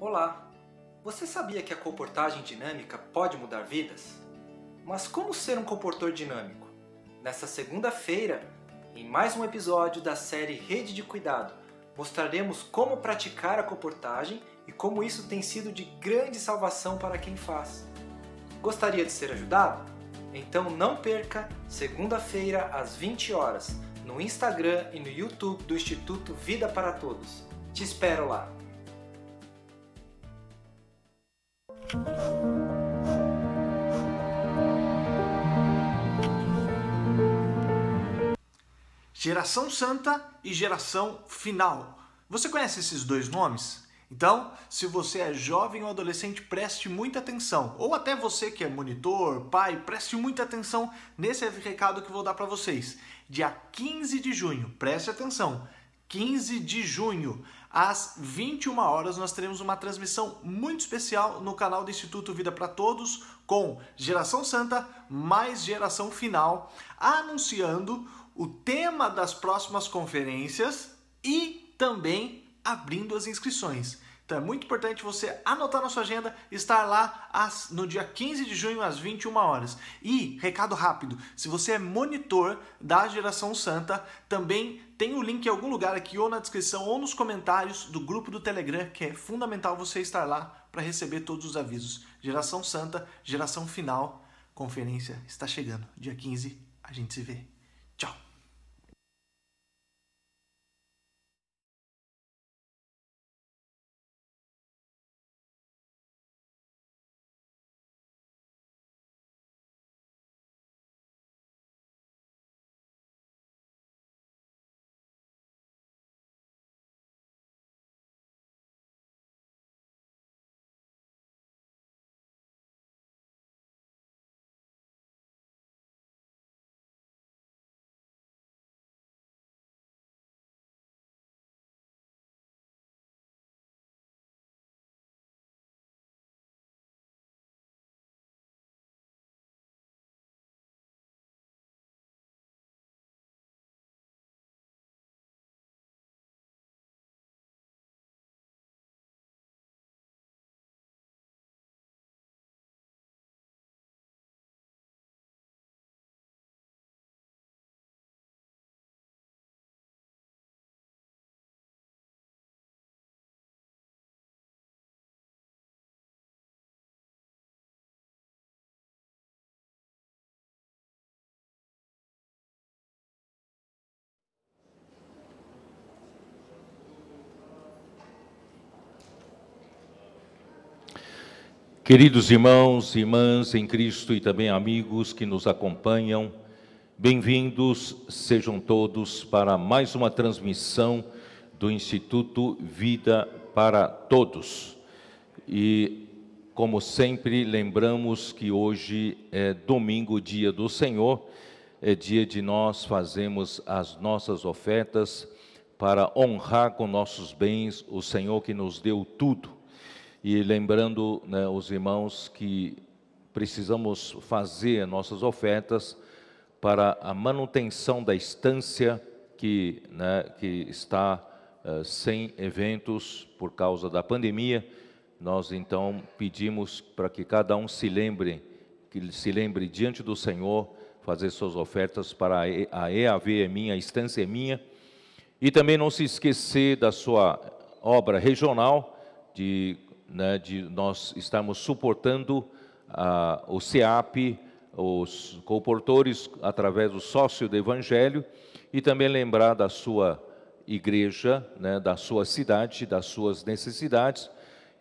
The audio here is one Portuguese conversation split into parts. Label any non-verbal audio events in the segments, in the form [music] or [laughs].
Olá! Você sabia que a comportagem dinâmica pode mudar vidas? Mas como ser um comportor dinâmico? Nesta segunda-feira, em mais um episódio da série Rede de Cuidado, mostraremos como praticar a comportagem e como isso tem sido de grande salvação para quem faz. Gostaria de ser ajudado? Então não perca segunda-feira às 20 horas no Instagram e no YouTube do Instituto Vida para Todos. Te espero lá. Geração Santa e Geração Final. Você conhece esses dois nomes? Então, se você é jovem ou adolescente, preste muita atenção. Ou até você que é monitor, pai, preste muita atenção nesse recado que vou dar para vocês. Dia 15 de junho, preste atenção. 15 de junho, às 21 horas nós teremos uma transmissão muito especial no canal do Instituto Vida para Todos com Geração Santa mais Geração Final, anunciando o tema das próximas conferências e também abrindo as inscrições. Então é muito importante você anotar na sua agenda, estar lá às, no dia 15 de junho às 21 horas. E recado rápido, se você é monitor da Geração Santa, também tem o link em algum lugar aqui ou na descrição ou nos comentários do grupo do Telegram, que é fundamental você estar lá para receber todos os avisos. Geração Santa, geração final, conferência está chegando. Dia 15, a gente se vê. Queridos irmãos, irmãs em Cristo e também amigos que nos acompanham, bem-vindos sejam todos para mais uma transmissão do Instituto Vida para Todos. E, como sempre, lembramos que hoje é domingo, dia do Senhor, é dia de nós fazermos as nossas ofertas para honrar com nossos bens o Senhor que nos deu tudo. E lembrando né, os irmãos que precisamos fazer nossas ofertas para a manutenção da estância que, né, que está uh, sem eventos por causa da pandemia. Nós então pedimos para que cada um se lembre, que se lembre diante do Senhor, fazer suas ofertas para a EAV é minha, a estância é minha. E também não se esquecer da sua obra regional de né, de nós estarmos suportando ah, o SEAP, os comportores através do sócio do Evangelho e também lembrar da sua igreja, né, da sua cidade, das suas necessidades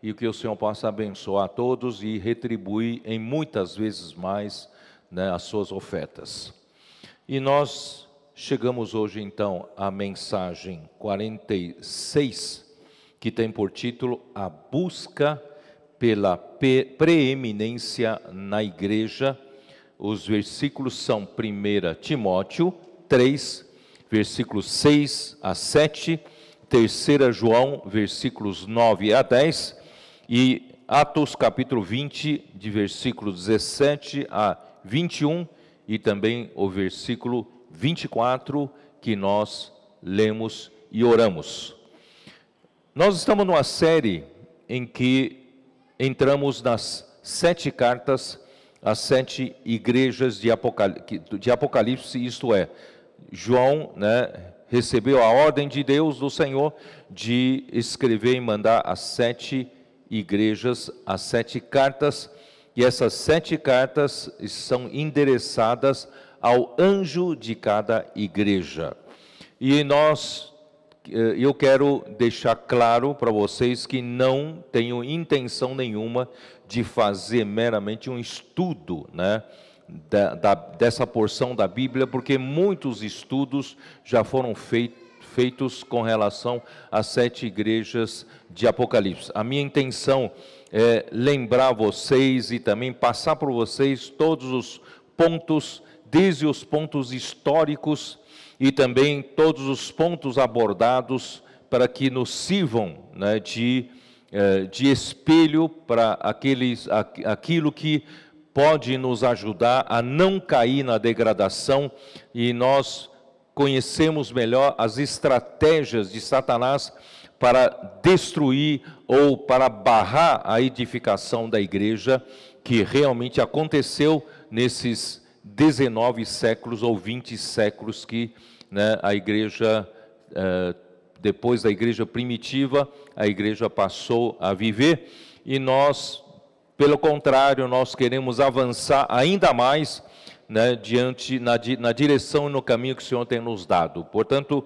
e que o Senhor possa abençoar a todos e retribuir em muitas vezes mais né, as suas ofertas. E nós chegamos hoje então à mensagem 46 que tem por título A Busca pela Preeminência na Igreja. Os versículos são 1 Timóteo 3, versículos 6 a 7, 3 João, versículos 9 a 10 e Atos capítulo 20, de versículo 17 a 21 e também o versículo 24 que nós lemos e oramos. Nós estamos numa série em que entramos nas sete cartas às sete igrejas de Apocalipse, de Apocalipse isto é, João né, recebeu a ordem de Deus, do Senhor, de escrever e mandar às sete igrejas, as sete cartas, e essas sete cartas são endereçadas ao anjo de cada igreja. E nós eh, eu quero deixar claro para vocês que não tenho intenção nenhuma de fazer meramente um estudo, né? Da, da, dessa porção da Bíblia, porque muitos estudos já foram feitos com relação às sete igrejas de Apocalipse. A minha intenção é lembrar vocês e também passar por vocês todos os pontos, desde os pontos históricos e também todos os pontos abordados para que nos sirvam né, de, eh, de espelho para aqueles, aquilo que pode nos ajudar a não cair na degradação e nós conhecemos melhor as estratégias de Satanás para destruir ou para barrar a edificação da igreja que realmente aconteceu nesses 19 séculos ou 20 séculos que né, a igreja, eh, depois da igreja primitiva, a igreja passou a viver, e nós, pelo contrário, nós queremos avançar ainda mais né, diante, na, na direção e no caminho que o Senhor tem nos dado. Portanto,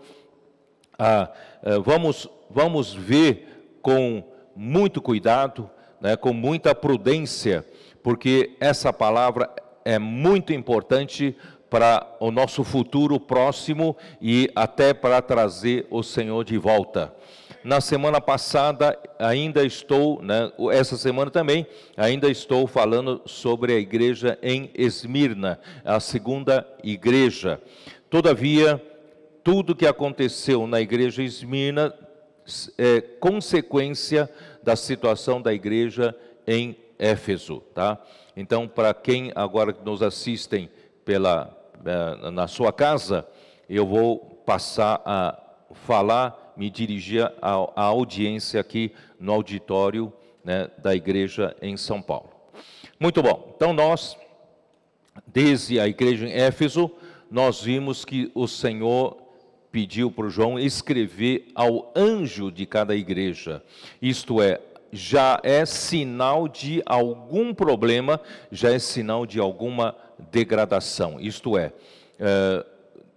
ah, eh, vamos, vamos ver com muito cuidado, né, com muita prudência, porque essa palavra é muito importante para o nosso futuro próximo e até para trazer o Senhor de volta. Na semana passada ainda estou, né, essa semana também, ainda estou falando sobre a igreja em Esmirna, a segunda igreja. Todavia, tudo que aconteceu na igreja em Esmirna é consequência da situação da igreja em Éfeso, tá? Então, para quem agora nos assistem pela eh, na sua casa, eu vou passar a falar, me dirigir à audiência aqui no auditório né, da igreja em São Paulo. Muito bom. Então nós, desde a igreja em Éfeso, nós vimos que o Senhor pediu para João escrever ao anjo de cada igreja. Isto é, já é sinal de algum problema, já é sinal de alguma degradação. Isto é, eh,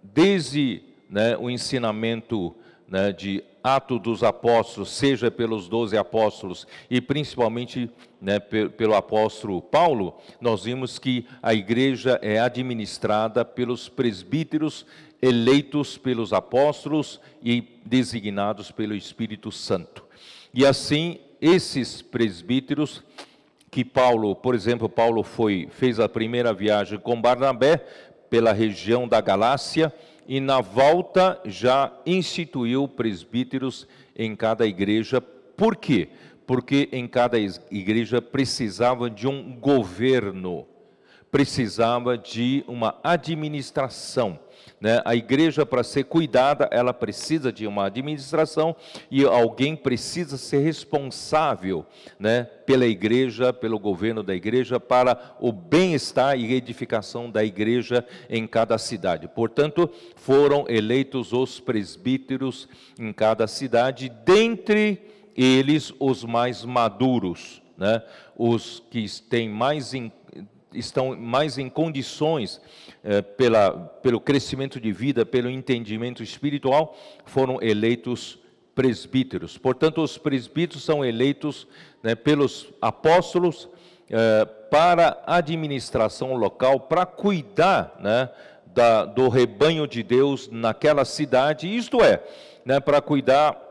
desde né, o ensinamento né, de Atos dos Apóstolos, seja pelos doze apóstolos e principalmente né, pelo apóstolo Paulo, nós vimos que a igreja é administrada pelos presbíteros eleitos pelos apóstolos e designados pelo Espírito Santo. E assim, esses presbíteros que Paulo, por exemplo, Paulo foi fez a primeira viagem com Barnabé pela região da Galácia e na volta já instituiu presbíteros em cada igreja. Por quê? Porque em cada igreja precisava de um governo, precisava de uma administração né? A igreja, para ser cuidada, ela precisa de uma administração e alguém precisa ser responsável né, pela igreja, pelo governo da igreja, para o bem-estar e edificação da igreja em cada cidade. Portanto, foram eleitos os presbíteros em cada cidade, dentre eles os mais maduros. Né? os que têm mais estão mais em condições, eh, pela, pelo crescimento de vida, pelo entendimento espiritual, foram eleitos presbíteros. Portanto, os presbíteros são eleitos né, pelos apóstolos eh, para administração local, para cuidar né, da, do rebanho de Deus naquela cidade, isto é, né, para cuidar.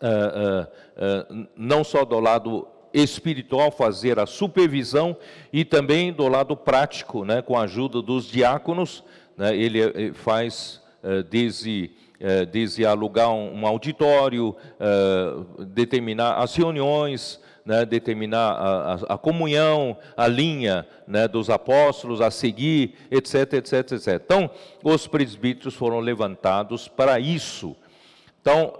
Uh, uh, uh, não só do lado espiritual fazer a supervisão e também do lado prático, né, com a ajuda dos diáconos, né, ele eh, faz eh, desde eh, desde alugar um auditório, determinar as reuniões, né, determinar a, a, a, comunhão, a linha né, dos apóstolos a seguir, etc, etc, etc. Então, os presbíteros foram levantados para isso. Então,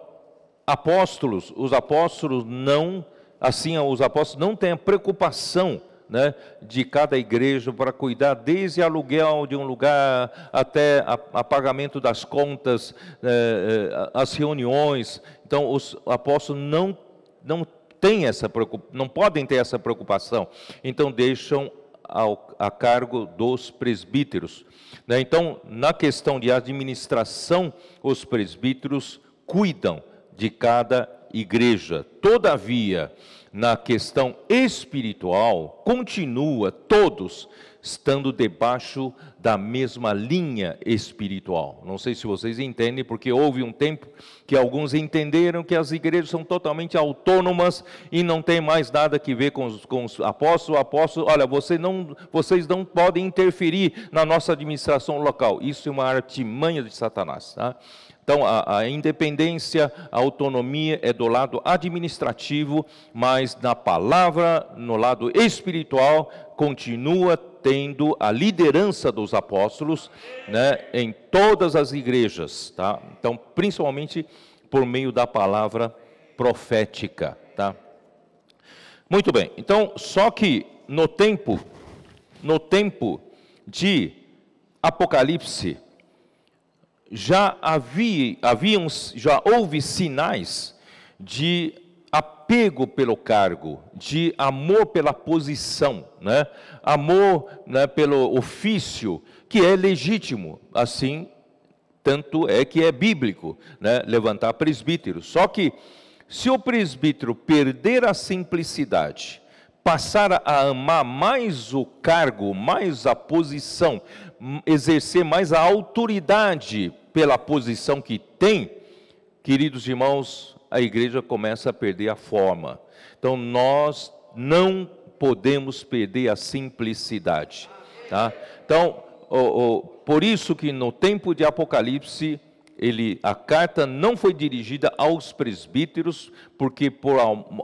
apóstolos, os apóstolos não assim os apóstolos não têm a preocupação né, de cada igreja para cuidar desde aluguel de um lugar até a, a pagamento das contas, eh, eh, as reuniões. Então os apóstolos não não têm essa não podem ter essa preocupação. Então deixam ao, a cargo dos presbíteros. Né? Então na questão de administração os presbíteros cuidam de cada igreja. Todavia, na questão espiritual, continua todos estando debaixo da mesma linha espiritual. Não sei se vocês entendem, porque houve um tempo que alguns entenderam que as igrejas são totalmente autônomas e não tem mais nada que ver com os, com os apóstolos. Apóstolos, olha, você não, vocês não podem interferir na nossa administração local. Isso é uma artimanha de Satanás. Tá? Então, a, a, independência, a autonomia é do lado administrativo, mas na palavra, no lado espiritual, continua tendo a liderança dos apóstolos né, em todas as igrejas. Tá? Então, principalmente por meio da palavra profética. Tá? Muito bem, então, só que no tempo, no tempo de Apocalipse, já havia, haviam, já houve sinais de apego pelo cargo, de amor pela posição, né? amor né, pelo ofício, que é legítimo, assim tanto é que é bíblico, né? levantar presbítero. Só que se o presbítero perder a simplicidade, passar a amar mais o cargo, mais a posição, exercer mais a autoridade pela posição que tem, queridos irmãos, a igreja começa a perder a forma. Então nós não podemos perder a simplicidade. Tá? Então, oh, oh, por isso que no tempo de Apocalipse, ele, a carta não foi dirigida aos presbíteros, porque por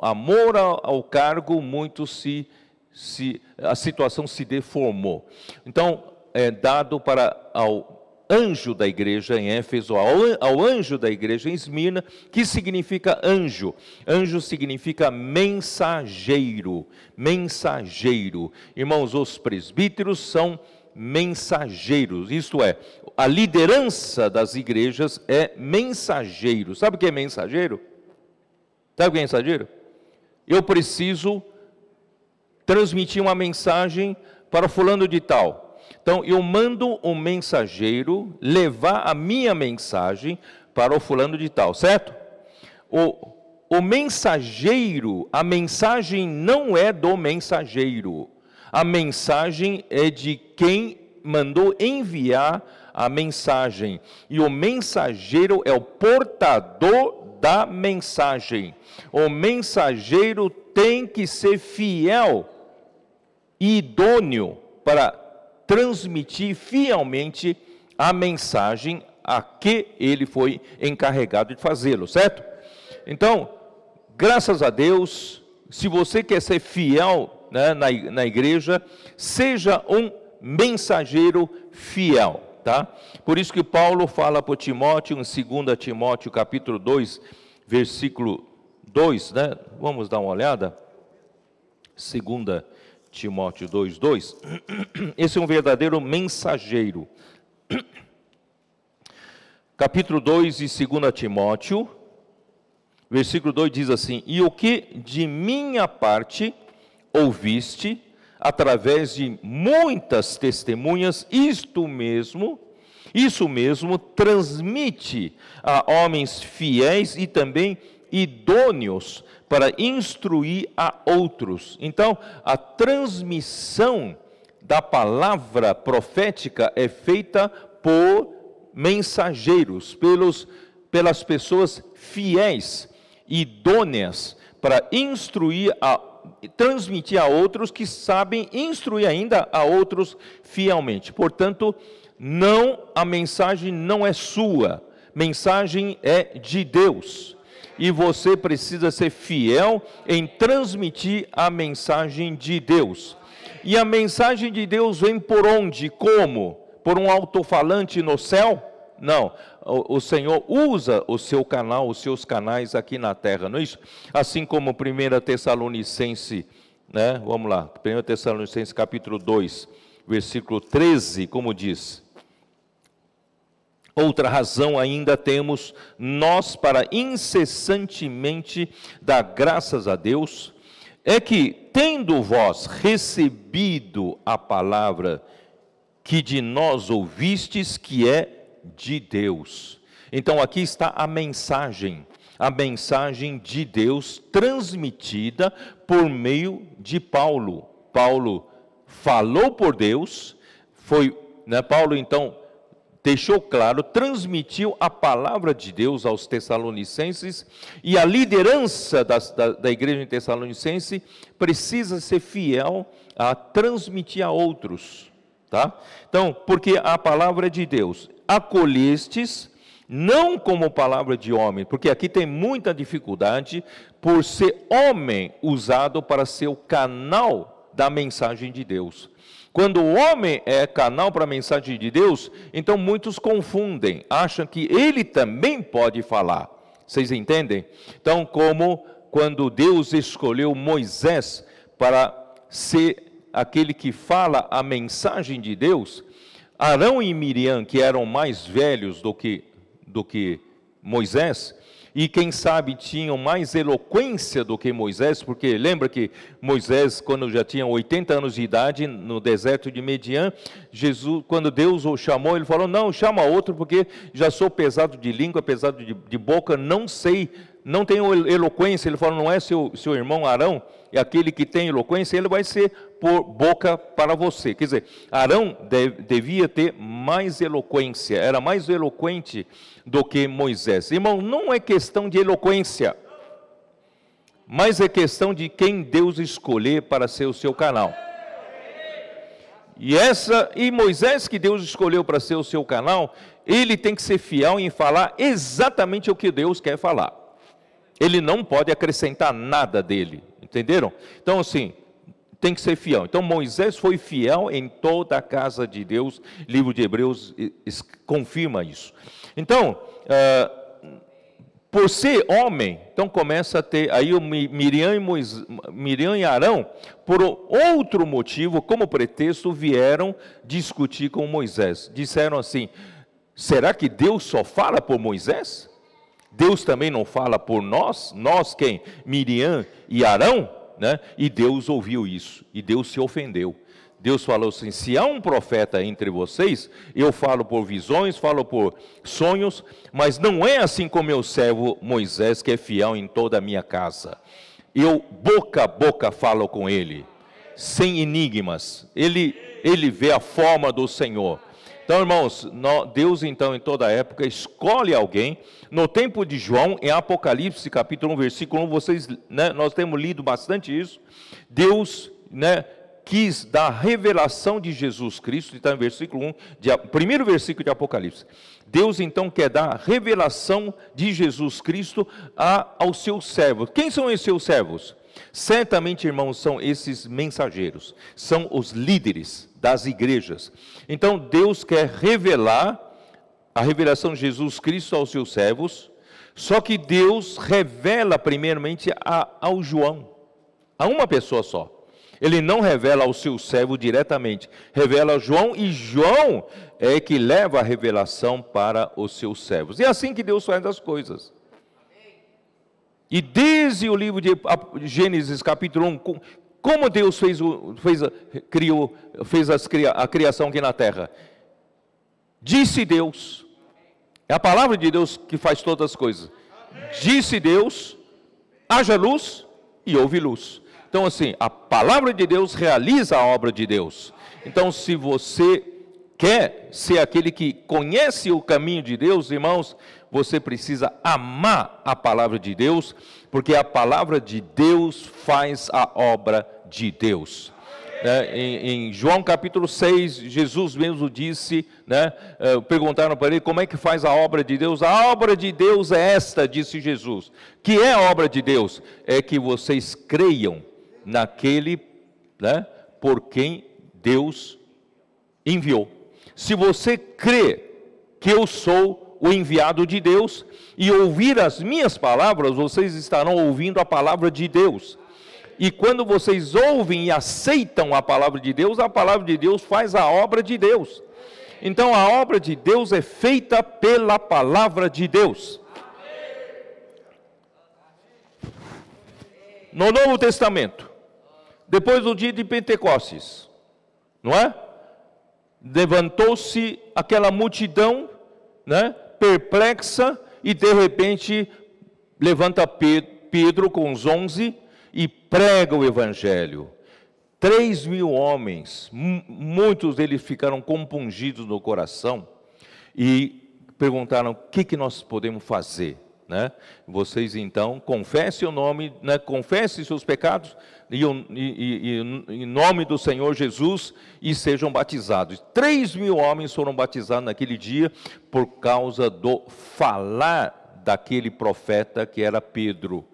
amor ao cargo, muito se, se a situação se deformou. Então, é dado para ao anjo da igreja em Éfeso, ao, anjo da igreja em Esmirna, que significa anjo. Anjo significa mensageiro, mensageiro. Irmãos, os presbíteros são mensageiros, isto é, a liderança das igrejas é mensageiro. Sabe o que é mensageiro? Sabe o que é mensageiro? Eu preciso transmitir uma mensagem para fulano de tal então eu mando um mensageiro levar a minha mensagem para o fulano de tal, certo? O, o mensageiro, a mensagem não é do mensageiro, a mensagem é de quem mandou enviar a mensagem. E o mensageiro é o portador da mensagem. O mensageiro tem que ser fiel e idôneo para transmitir fielmente a mensagem a que ele foi encarregado de fazê-lo, certo? Então, graças a Deus, se você quer ser fiel né, na, na igreja, seja um mensageiro fiel, tá? Por isso que Paulo fala para Timóteo, em 2 Timóteo capítulo 2, versículo 2, né? Vamos dar uma olhada? Segunda Timóteo 2,2, [clears throat] esse é um verdadeiro mensageiro. [clears throat] Capítulo 2 e 2 Timóteo, versículo 2 diz assim: E o que de minha parte ouviste, através de muitas testemunhas, isto mesmo, isso mesmo, transmite a homens fiéis e também idôneos para instruir a outros. Então, a transmissão da palavra profética é feita por mensageiros, pelos, pelas pessoas fiéis, idôneas, para instruir a transmitir a outros que sabem instruir ainda a outros fielmente. Portanto, não a mensagem não é sua, mensagem é de Deus e você precisa ser fiel em transmitir a mensagem de Deus. E a mensagem de Deus vem por onde? Como? Por um alto-falante no céu? Não. O, o Senhor usa o seu canal, os seus canais aqui na terra, não é isso? Assim como 1 Tessalonicense, né? Vamos lá. 1 Tessalonicenses capítulo 2, versículo 13, como diz: Outra razão ainda temos nós para incessantemente dar graças a Deus, é que, tendo vós recebido a palavra que de nós ouvistes, que é de Deus. Então aqui está a mensagem, a mensagem de Deus transmitida por meio de Paulo. Paulo falou por Deus, foi, né, Paulo então deixou claro, transmitiu a palavra de Deus aos Tessalonicenses e a liderança da, da, da igreja em Tessalonicense precisa ser fiel a transmitir a outros. Tá? Então, porque a palavra de Deus, acolhestes, não como palavra de homem, porque aqui tem muita dificuldade por ser homem usado para ser o canal da mensagem de Deus. Quando o homem é canal para a mensagem de Deus, então muitos confundem, acham que ele também pode falar. Vocês entendem? Então, como quando Deus escolheu Moisés para ser aquele que fala a mensagem de Deus, Arão e Miriam, que eram mais velhos do que, do que Moisés, e quem sabe tinham mais eloquência do que Moisés, porque lembra que Moisés, quando já tinha 80 anos de idade, no deserto de Median, Jesus, quando Deus o chamou, ele falou: Não, chama outro, porque já sou pesado de língua, pesado de, de boca, não sei, não tenho eloquência. Ele falou: Não é seu, seu irmão Arão, é aquele que tem eloquência, ele vai ser boca para você. Quer dizer, Arão devia ter mais eloquência, era mais eloquente do que Moisés. Irmão, não é questão de eloquência, mas é questão de quem Deus escolher para ser o seu canal. E essa e Moisés que Deus escolheu para ser o seu canal, ele tem que ser fiel em falar exatamente o que Deus quer falar. Ele não pode acrescentar nada dele, entenderam? Então assim, tem que ser fiel. Então Moisés foi fiel em toda a casa de Deus, livro de Hebreus confirma isso. Então, uh, por ser homem, então começa a ter aí o Miriam e, Moisés, Miriam e Arão, por outro motivo, como pretexto, vieram discutir com Moisés. Disseram assim: será que Deus só fala por Moisés? Deus também não fala por nós? Nós quem? Miriam e Arão? né? E Deus ouviu isso, e Deus se ofendeu. Deus falou assim: se há um profeta entre vocês, eu falo por visões, falo por sonhos, mas não é assim como meu servo Moisés, que é fiel em toda a minha casa. Eu boca a boca falo com ele, sem enigmas. Ele, ele vê a forma do Senhor. Então, irmãos, Deus então em toda época escolhe alguém. No tempo de João, em Apocalipse capítulo 1, versículo 1, vocês, né, nós temos lido bastante isso. Deus, né, quis dar revelação de Jesus Cristo, está em versículo 1, de, primeiro versículo de Apocalipse. Deus então quer dar revelação de Jesus Cristo a, aos seus servos. Quem são esses seus servos? Certamente, irmãos, são esses mensageiros, são os líderes das igrejas. Então Deus quer revelar a revelação de Jesus Cristo aos seus servos, só que Deus revela primeiramente a, ao João, a uma pessoa só. Ele não revela ao seu servo diretamente, revela a João e João é que leva a revelação para os seus servos. E é assim que Deus faz as coisas. E desde o livro de Gênesis capítulo 1, como Deus fez, o, fez, criou, fez as, a criação aqui na terra? Disse Deus, é a palavra de Deus que faz todas as coisas. Disse Deus: haja luz e houve luz. Então, assim, a palavra de Deus realiza a obra de Deus. Então, se você quer ser aquele que conhece o caminho de Deus, irmãos, você precisa amar a palavra de Deus, porque a palavra de Deus faz a obra de Deus. É, em, em, João capítulo 6, Jesus mesmo disse, né, eh, perguntaram para ele como é que faz a obra de Deus. A obra de Deus é esta, disse Jesus. Que é a obra de Deus? É que vocês creiam naquele né, por quem Deus enviou. Se você crê que eu sou o enviado de Deus e ouvir as minhas palavras, vocês estarão ouvindo a palavra de Deus e quando vocês ouvem e aceitam a palavra de Deus, a palavra de Deus faz a obra de Deus. Então a obra de Deus é feita pela palavra de Deus. No Novo Testamento, depois do dia de Pentecostes, não é? Levantou-se aquela multidão, né? Perplexa e de repente levanta Pedro com os onze e prega o Evangelho. Três mil homens, muitos deles ficaram compungidos no coração e perguntaram: o que, que nós podemos fazer? Né? Vocês então confessem o nome, né? confessem seus pecados e, e, e, em nome do Senhor Jesus e sejam batizados. Três mil homens foram batizados naquele dia por causa do falar daquele profeta que era Pedro.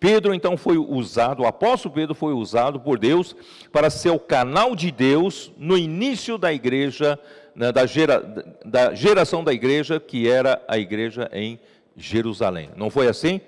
Pedro então foi usado, o apóstolo Pedro foi usado por Deus para ser o canal de Deus no início da igreja, né, da, gera, da geração da igreja, que era a igreja em Jerusalém. Não foi assim?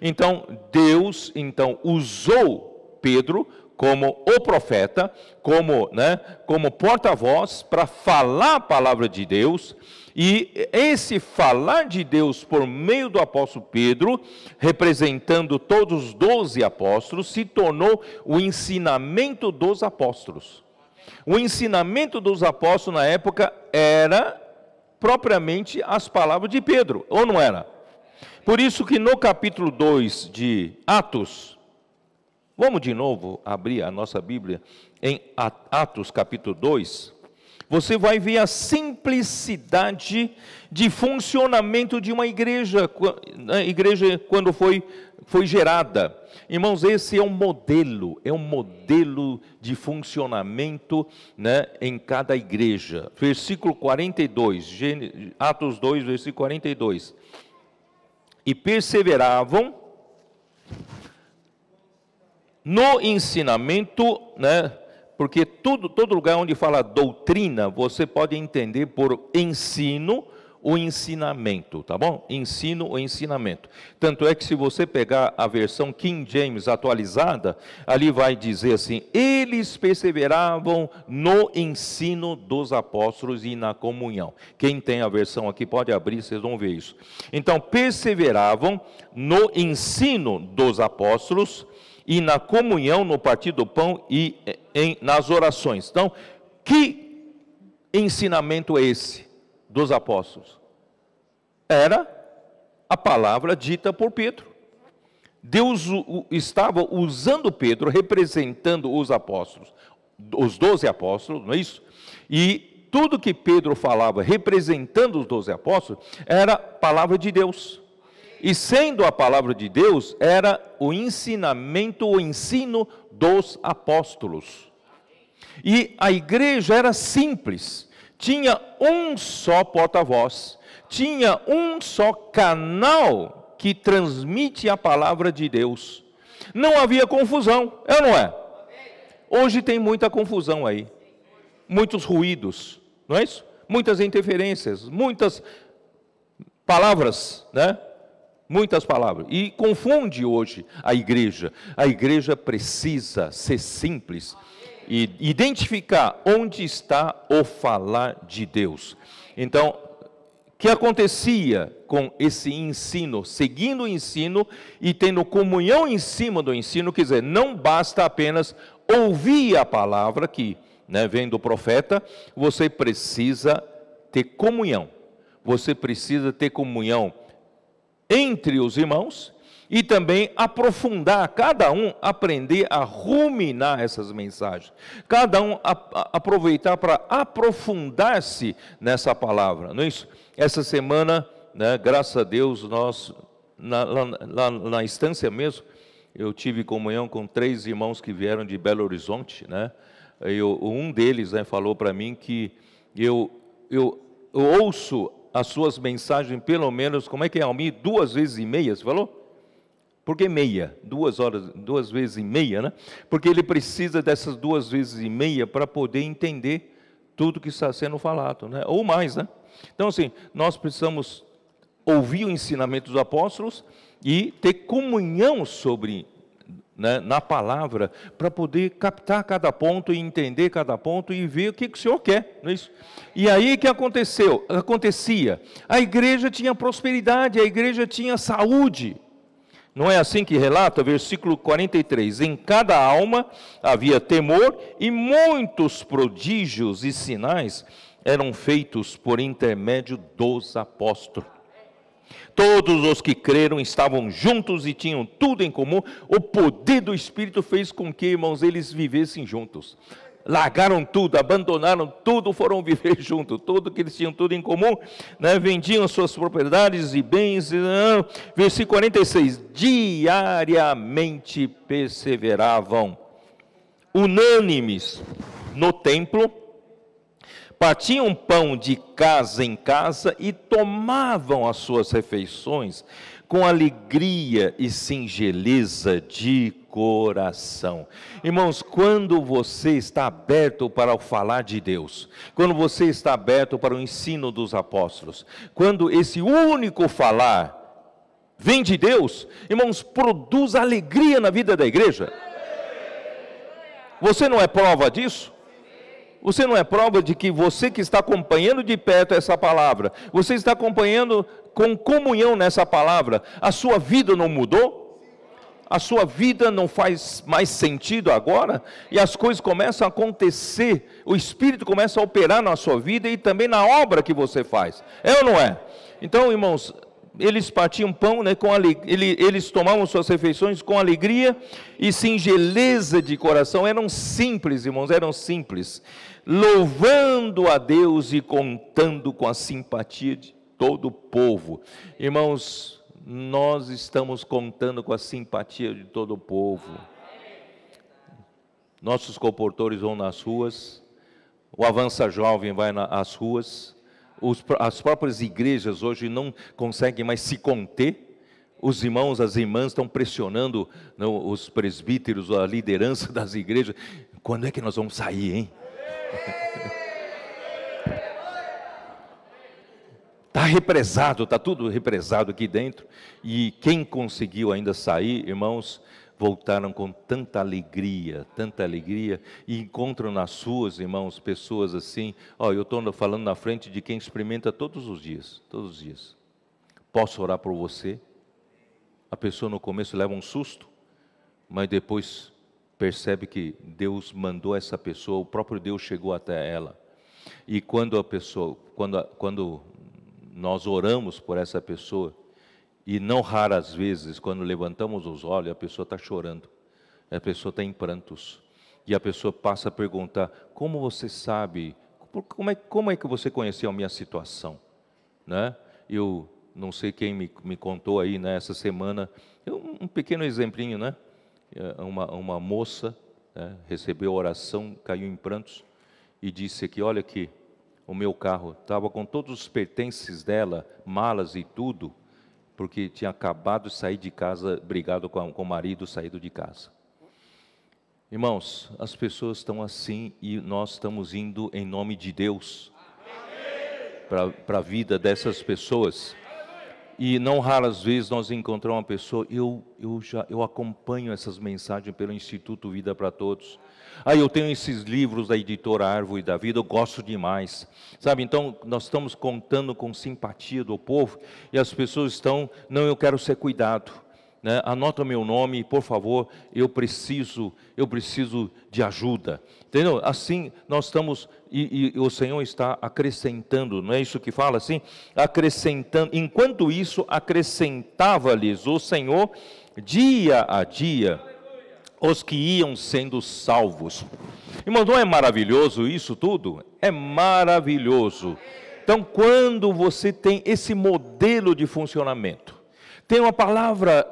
Então, Deus então usou Pedro como o profeta, como, né, como porta-voz para falar a palavra de Deus e esse falar de Deus por meio do apóstolo Pedro, representando todos os doze apóstolos, se tornou o ensinamento dos apóstolos. O ensinamento dos apóstolos na época era propriamente as palavras de Pedro, ou não era? Por isso que no capítulo 2 de Atos, vamos de novo abrir a nossa Bíblia em Atos capítulo 2 você vai ver a simplicidade de funcionamento de uma igreja, a igreja quando foi, foi gerada. Irmãos, esse é um modelo, é um modelo de funcionamento né, em cada igreja. Versículo 42, Atos 2, versículo 42. E perseveravam no ensinamento, né, porque tudo, todo lugar onde fala doutrina, você pode entender por ensino ou ensinamento, tá bom? Ensino ou ensinamento. Tanto é que se você pegar a versão King James atualizada, ali vai dizer assim: eles perseveravam no ensino dos apóstolos e na comunhão. Quem tem a versão aqui pode abrir, vocês vão ver isso. Então, perseveravam no ensino dos apóstolos e na comunhão, no partir do pão e eh, em, nas orações. Então, que ensinamento é esse dos apóstolos? Era a palavra dita por Pedro. Deus estava usando Pedro, representando os apóstolos, os doze apóstolos, não é isso? E tudo que Pedro falava, representando os doze apóstolos, era palavra de Deus. E sendo a palavra de Deus, era o ensinamento, o ensino dos apóstolos. E a igreja era simples, tinha um só porta-voz, tinha um só canal que transmite a palavra de Deus. Não havia confusão, é ou não é? Hoje tem muita confusão aí, muitos ruídos, não é isso? Muitas interferências, muitas palavras, né? Muitas palavras. E confunde hoje a igreja. A igreja precisa ser simples e identificar onde está o falar de Deus. Então, que acontecia com esse ensino, seguindo o ensino e tendo comunhão em cima do ensino, quer dizer, não basta apenas ouvir a palavra que né, vem do profeta, você precisa ter comunhão. Você precisa ter comunhão entre os irmãos e também aprofundar, cada um aprender a ruminar essas mensagens, cada um a, a, aproveitar para aprofundar-se nessa palavra, não é isso? Essa semana, né, graças a Deus, nós, na, lá, na instância mesmo, eu tive comunhão com três irmãos que vieram de Belo Horizonte, né? Eu, um deles né, falou para mim que eu, eu, eu ouço as suas mensagens, pelo menos, como é que é, Almir? Duas vezes e meia, você falou? Por que meia? Duas horas, duas vezes e meia, né? Porque ele precisa dessas duas vezes e meia para poder entender tudo que está sendo falado, né? Ou mais, né? Então, assim, nós precisamos ouvir o ensinamento dos apóstolos e ter comunhão sobre né, na palavra para poder captar cada ponto e entender cada ponto e ver o que, que o Senhor quer, não é isso? E aí que aconteceu, acontecia, a igreja tinha prosperidade, a igreja tinha saúde. Não é assim que relata versículo 43? Em cada alma havia temor e muitos prodígios e sinais eram feitos por intermédio dos apóstolos. Todos os que creram estavam juntos e tinham tudo em comum. O poder do Espírito fez com que, irmãos, eles vivessem juntos. Largaram tudo, abandonaram tudo, foram [laughs] viver junto, tudo que eles tinham tudo em comum, né? vendiam suas propriedades e bens. Né? versículo 46: diariamente perseveravam, unânimes no templo partiam pão de casa em casa e tomavam as suas refeições com alegria e singeleza de coração. Irmãos, quando você está aberto para o falar de Deus, quando você está aberto para o ensino dos apóstolos, quando esse único falar vem de Deus, irmãos, produz alegria na vida da igreja. Você não é prova disso? você não é prova de que você que está acompanhando de perto essa palavra, você está acompanhando com comunhão nessa palavra, a sua vida não mudou? A sua vida não faz mais sentido agora? E as coisas começam a acontecer, o Espírito começa a operar na sua vida e também na obra que você faz, é ou não é? Então, irmãos, eles partiam pão, né, com aleg... eles tomavam suas refeições com alegria e singeleza de coração, eram simples, irmãos, eram simples, louvando a Deus e contando com a simpatia de todo o povo. Irmãos, nós estamos contando com a simpatia de todo o povo. Nossos comportores vão nas ruas, o Avança Jovem vai nas ruas, os, as próprias igrejas hoje não conseguem mais se conter. Os irmãos, as irmãs estão pressionando não, né, os presbíteros, a liderança [laughs] das igrejas. Quando é que nós vamos sair, hein? Está [laughs] represado, está tudo represado aqui dentro. E quem conseguiu ainda sair, irmãos, voltaram com tanta alegria, tanta alegria, e encontram nas suas, irmãos, pessoas assim. Olha, eu estou falando na frente de quem experimenta todos os dias, todos os dias. Posso orar por você? A pessoa no começo leva um susto, mas depois percebe que Deus mandou essa pessoa, o próprio Deus chegou até ela. E quando a pessoa, quando, quando nós oramos por essa pessoa, e não raras vezes, quando levantamos os olhos, a pessoa está chorando, a pessoa está em prantos. E a pessoa passa a perguntar: como você sabe? Como é, como é que você conheceu a minha situação? Né? Eu não sei quem me, me contou aí né, semana, um, um pequeno exemplinho, né? É, uma, uma moça né, recebeu oração, caiu em prantos e disse aqui: Olha aqui, o meu carro estava com todos os pertences dela, malas e tudo, porque tinha acabado de sair de casa, brigado com, com o marido, saído de casa. Irmãos, as pessoas estão assim e nós estamos indo em nome de Deus para a vida dessas pessoas. E não raras vezes nós encontramos uma pessoa, eu, eu já eu acompanho essas mensagens pelo Instituto Vida para Todos. Aí ah, eu tenho esses livros da editora Árvore da Vida, eu gosto demais. Sabe, então nós estamos contando com simpatia do povo e as pessoas estão, não, eu quero ser cuidado. Né? Anota meu nome, por favor, eu preciso, eu preciso de ajuda. Entendeu? Assim nós estamos e, e o Senhor está acrescentando, não é isso que fala assim? Acrescentando. Enquanto isso, acrescentava-lhes o Senhor dia a dia os que iam sendo salvos. Irmão, não é maravilhoso isso tudo? É maravilhoso. Então, quando você tem esse modelo de funcionamento, tem uma palavra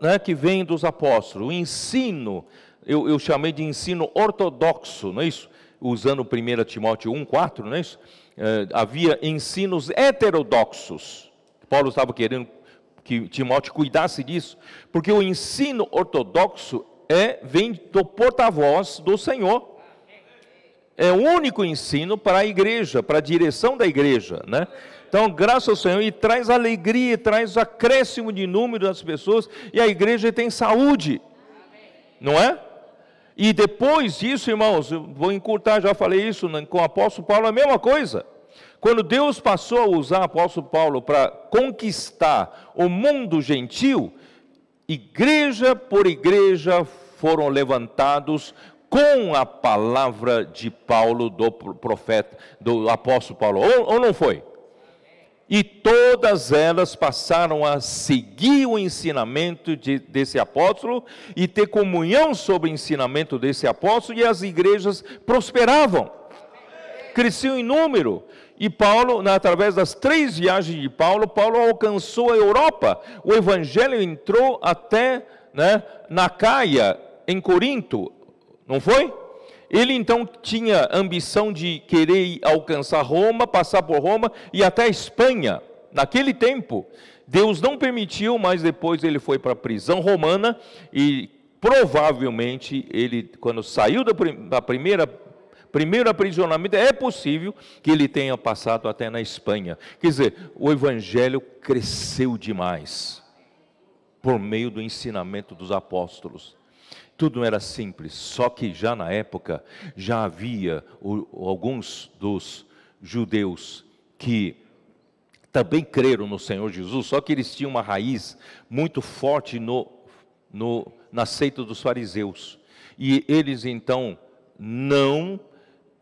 né, que vem dos apóstolos, o ensino, eu, eu chamei de ensino ortodoxo, não é isso? Usando 1 Timóteo 1, 4, não é isso? É, havia ensinos heterodoxos. Paulo estava querendo que Timóteo cuidasse disso, porque o ensino ortodoxo é, vem do porta-voz do Senhor. É o único ensino para a igreja, para a direção da igreja, né? Então, graças ao Senhor, e traz alegria, e traz acréscimo de número das pessoas, e a igreja tem saúde, não é? E depois disso, irmãos, vou encurtar, já falei isso né, com o apóstolo Paulo, a mesma coisa. Quando Deus passou a usar o apóstolo Paulo para conquistar o mundo gentil, igreja por igreja foram levantados com a palavra de Paulo, do profeta, do apóstolo Paulo, ou, ou, não foi? E todas elas passaram a seguir o ensinamento de, desse apóstolo e ter comunhão sobre o ensinamento desse apóstolo, e as igrejas prosperavam, cresciam em número, e Paulo, através das três viagens de Paulo, Paulo alcançou a Europa. O evangelho entrou até né, na Caia, em Corinto, não foi? Ele então tinha ambição de querer alcançar Roma, passar por Roma e até a Espanha. Naquele tempo, Deus não permitiu, mas depois ele foi para a prisão romana e provavelmente ele, quando saiu da, primeira primeiro aprisionamento, é possível que ele tenha passado até na Espanha. Quer dizer, o evangelho cresceu demais por meio do ensinamento dos apóstolos. Tudo era simples, só que já na época já havia alguns dos judeus que também creram no Senhor Jesus, só que eles tinham uma raiz muito forte no, no, na seita dos fariseus. E eles então não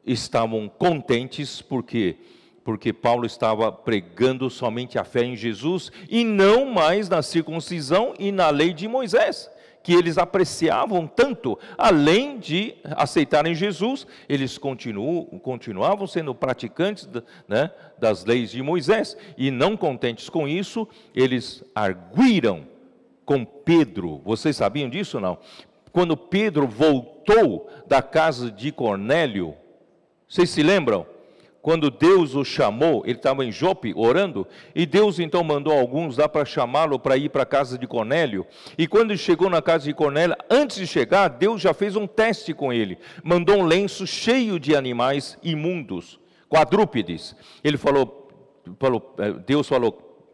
estavam contentes porque porque Paulo estava pregando somente a fé em Jesus e não mais na circuncisão e na lei de Moisés, que eles apreciavam tanto. Além de aceitarem Jesus, eles continuam, continuavam sendo praticantes né, das leis de Moisés e, não contentes com isso, eles arguíram com Pedro. Vocês sabiam disso não? Quando Pedro voltou da casa de Cornélio, vocês se lembram? Quando Deus o chamou, ele estava em Jope orando, e Deus então mandou alguns lá para chamá-lo para ir para a casa de Cornélio. E quando ele chegou na casa de Cornélio, antes de chegar, Deus já fez um teste com ele. Mandou um lenço cheio de animais imundos, quadrúpedes. Ele falou, falou eh, Deus falou: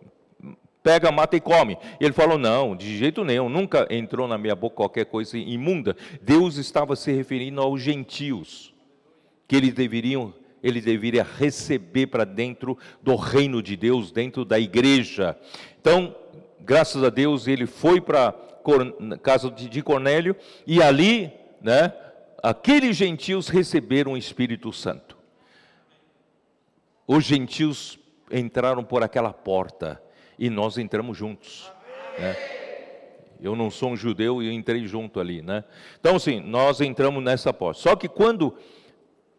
pega, mata e come. Ele falou: Não, de jeito nenhum, nunca entrou na minha boca qualquer coisa imunda. Deus estava se referindo aos gentios que eles deveriam ele deveria receber para dentro do reino de Deus, dentro da igreja. Então, graças a Deus, ele foi para a casa de Cornélio e ali, né, aqueles gentios receberam o Espírito Santo. Os gentios entraram por aquela porta e nós entramos juntos. Né? Eu não sou um judeu e entrei junto ali, né? Então, assim, nós entramos nessa porta. Só que quando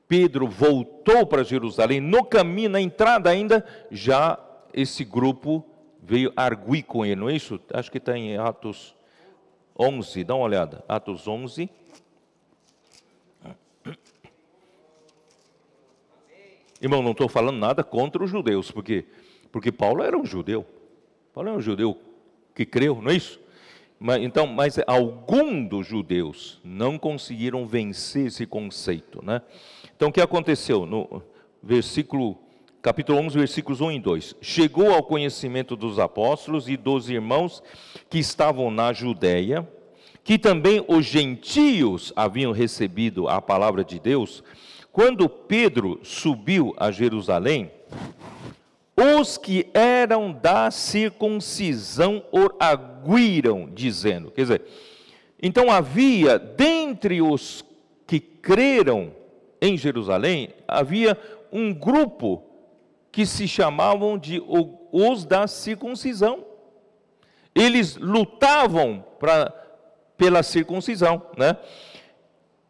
Pedro voltou para Jerusalém, no caminho, na entrada ainda, já esse grupo veio arguir com ele, não é isso? Acho que está em Atos 11, dá uma olhada. Atos 11. Irmão, não estou falando nada contra os judeus, porque, porque Paulo era um judeu. Paulo era um judeu que creu, não é isso? então, mas algum dos judeus não conseguiram vencer esse conceito, né? Então, o que aconteceu no versículo capítulo 11, versículos 1 e 2? Chegou ao conhecimento dos apóstolos e dos irmãos que estavam na Judeia, que também os gentios haviam recebido a palavra de Deus, quando Pedro subiu a Jerusalém, os que eram da circuncisão oraguiram, dizendo. Quer dizer, então havia dentre os que creram em Jerusalém, havia um grupo que se chamavam de os da circuncisão. Eles lutavam pra, pela circuncisão, né?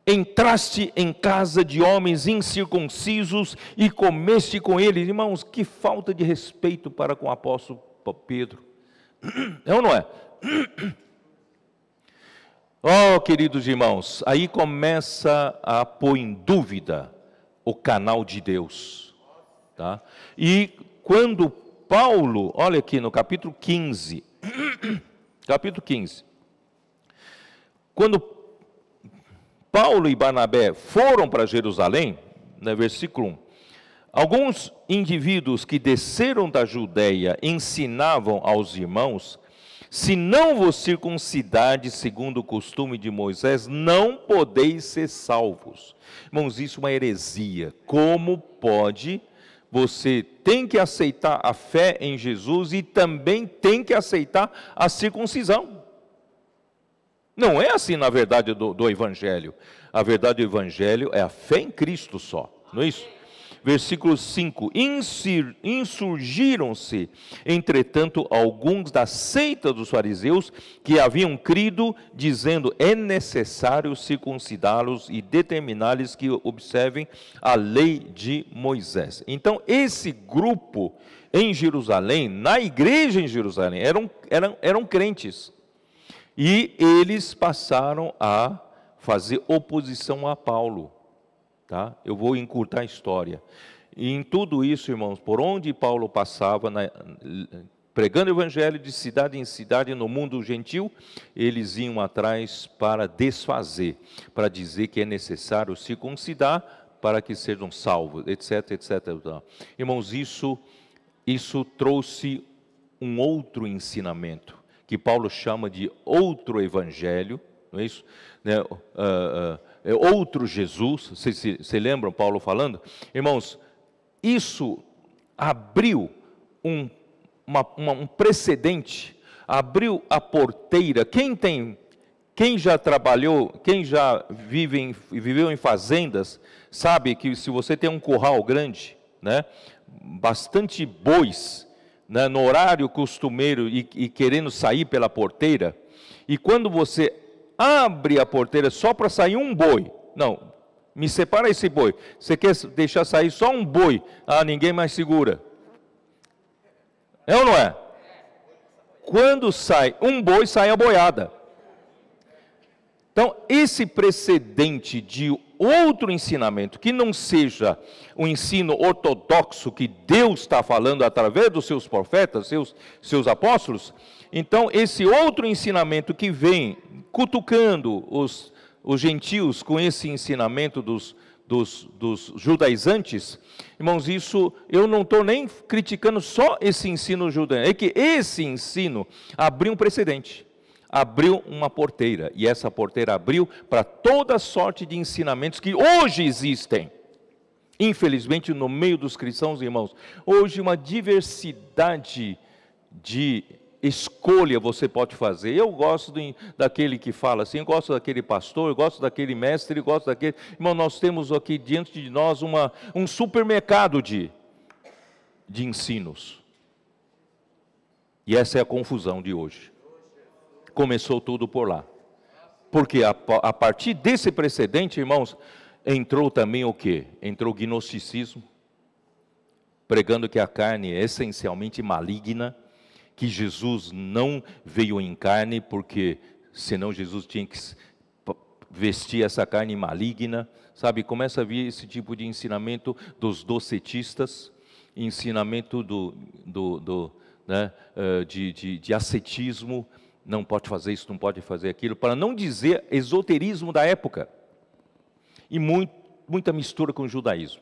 entraste em casa de homens incircuncisos e comeste com eles. Irmãos, que falta de respeito para com o apóstolo Pedro. [coughs] É ou não é? [coughs] Oh, queridos irmãos, aí começa a pôr em dúvida o canal de Deus. Tá? E quando Paulo, olha aqui no capítulo 15, [coughs] capítulo 15, quando Paulo e Barnabé foram para Jerusalém, né, versículo 1, alguns indivíduos que desceram da Judéia ensinavam aos irmãos: se não vos circuncidade segundo o costume de Moisés, não podeis ser salvos. Irmãos, isso é uma heresia. Como pode? Você tem que aceitar a fé em Jesus e também tem que aceitar a circuncisão. Não é assim na verdade do, do Evangelho. A verdade do Evangelho é a fé em Cristo só, não é isso? Versículo 5: Insurgiram-se, entretanto, alguns da seita dos fariseus que haviam crido, dizendo: é necessário circuncidá-los e determinar-lhes que observem a lei de Moisés. Então, esse grupo em Jerusalém, na igreja em Jerusalém, eram, eram, eram crentes e eles passaram a fazer oposição a Paulo. Tá? Eu vou encurtar a história. E em tudo isso, irmãos, por onde Paulo passava, na, pregando o evangelho de cidade em cidade no mundo gentil, eles iam atrás para desfazer, para dizer que é necessário circuncidar para que sejam salvos, etc, etc. Irmãos, isso isso trouxe um outro ensinamento que Paulo chama de outro evangelho, não é isso? Né? Uh, uh, é outro Jesus, vocês se, se lembram Paulo falando? Irmãos, isso abriu um, uma, uma, um precedente, abriu a porteira. Quem tem quem já trabalhou, quem já vive em, viveu em fazendas, sabe que se você tem um curral grande, né, bastante bois, né, no horário costumeiro e, e querendo sair pela porteira, e quando você abre a porteira só para sair um boi, não, me separa esse boi. Você quer deixar sair só um boi? Ah, ninguém mais segura. É ou não é? Quando sai um boi, sai a boiada. Então, esse precedente de outro ensinamento que não seja o ensino ortodoxo que Deus está falando através dos seus profetas, seus, seus apóstolos, então esse outro ensinamento que vem cutucando os, os gentios com esse ensinamento dos, dos, dos judaizantes, irmãos, isso eu não estou nem criticando só esse ensino judaico, é que esse ensino abriu um precedente abriu uma porteira, e essa porteira abriu para toda sorte de ensinamentos que hoje existem. Infelizmente, no meio dos cristãos, irmãos, hoje uma diversidade de escolha você pode fazer. Eu gosto de, daquele que fala assim, eu gosto daquele pastor, eu gosto daquele mestre, eu gosto daquele. Irmão, nós temos aqui diante de nós uma, um supermercado de, de ensinos. E essa é a confusão de hoje começou tudo por lá. Porque a, a partir desse precedente, irmãos, entrou também o que? Entrou o gnosticismo, pregando que a carne é essencialmente maligna, que Jesus não veio em carne, porque senão Jesus tinha que vestir essa carne maligna, sabe? Começa a vir esse tipo de ensinamento dos docetistas, ensinamento do, do, do né, eh, de, de, de ascetismo, não pode fazer isso, não pode fazer aquilo, para não dizer esoterismo da época. E muito, muita mistura com o judaísmo.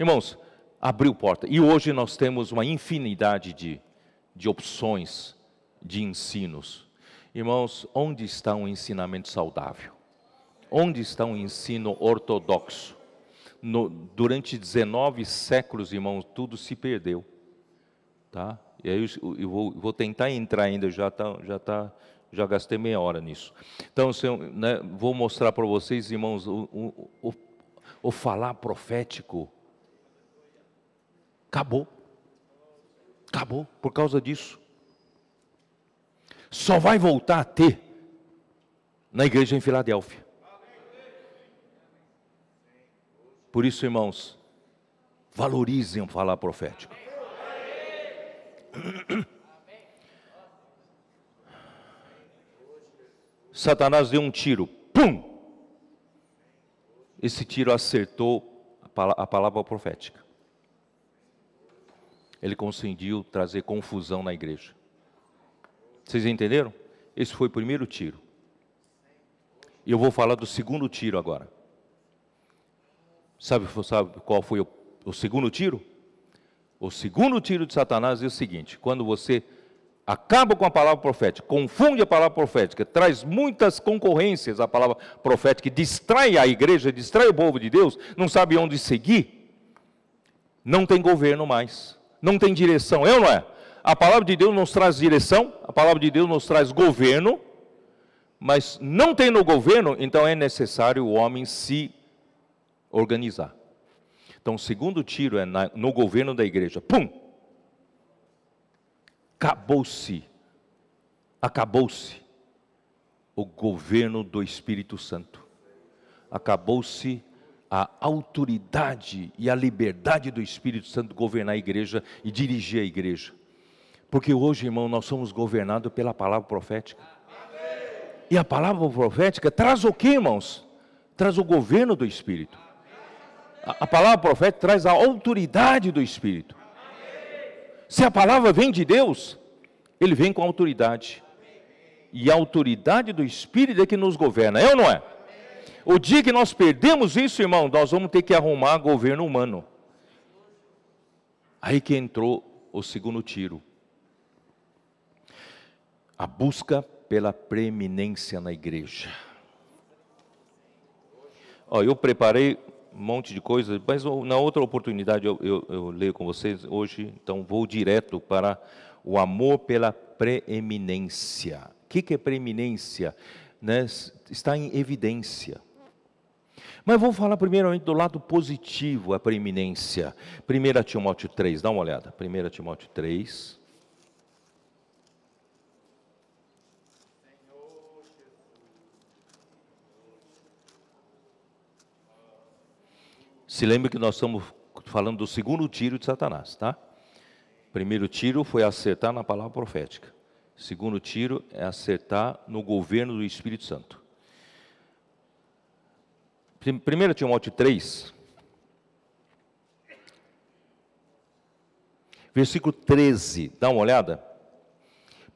Irmãos, abriu porta. E hoje nós temos uma infinidade de, de opções, de ensinos. Irmãos, onde está um ensinamento saudável? Onde está um ensino ortodoxo? No, durante 19 séculos, irmãos, tudo se perdeu. Tá? E aí eu vou, eu vou tentar entrar ainda, já tá, já tá, já gastei meia hora nisso. Então, eu, né, vou mostrar para vocês, irmãos, o, o, o, o falar profético acabou. Acabou por causa disso. Só vai voltar a ter na igreja em Filadélfia. Por isso, irmãos, valorizem o falar profético. [coughs] Satanás deu um tiro, pum! Esse tiro acertou a palavra profética. Ele conseguiu trazer confusão na igreja. Vocês entenderam? Esse foi o primeiro tiro. E eu vou falar do segundo tiro agora. Sabe, sabe qual foi o, o segundo tiro? O segundo tiro de Satanás é o seguinte: quando você acaba com a palavra profética, confunde a palavra profética, traz muitas concorrências à palavra profética, distrai a igreja, distrai o povo de Deus, não sabe onde seguir, não tem governo mais, não tem direção, eu é não é? A palavra de Deus nos traz direção, a palavra de Deus nos traz governo, mas não tem no governo, então é necessário o homem se organizar. Então, o segundo tiro é na, no governo da igreja. Pum! Acabou-se. Acabou-se o governo do Espírito Santo. Acabou-se a autoridade e a liberdade do Espírito Santo governar a igreja e dirigir a igreja. Porque hoje, irmão, nós somos governados pela palavra profética. E a palavra profética traz o que, irmãos? Traz o governo do Espírito. A, palavra profética traz a autoridade do Espírito. Se a palavra vem de Deus, ele vem com autoridade. E a autoridade do Espírito é que nos governa, é ou não é? O dia que nós perdemos isso, irmão, nós vamos ter que arrumar governo humano. Aí que entrou o segundo tiro. A busca pela preeminência na igreja. Ó, eu preparei um monte de coisa, mas na outra oportunidade eu, eu, eu leio com vocês. Hoje, então, vou direto para o amor pela preeminência. O que, que é preeminência? Né? Está em evidência. Mas vou falar primeiramente do lado positivo, a preeminência. 1 Timóteo 3, dá uma olhada. 1 Timóteo 3. Se lembra que nós estamos falando do segundo tiro de Satanás, tá? Primeiro tiro foi acertar na palavra profética. Segundo tiro é acertar no governo do Espírito Santo. 1 Timóteo 3, versículo 13, dá uma olhada.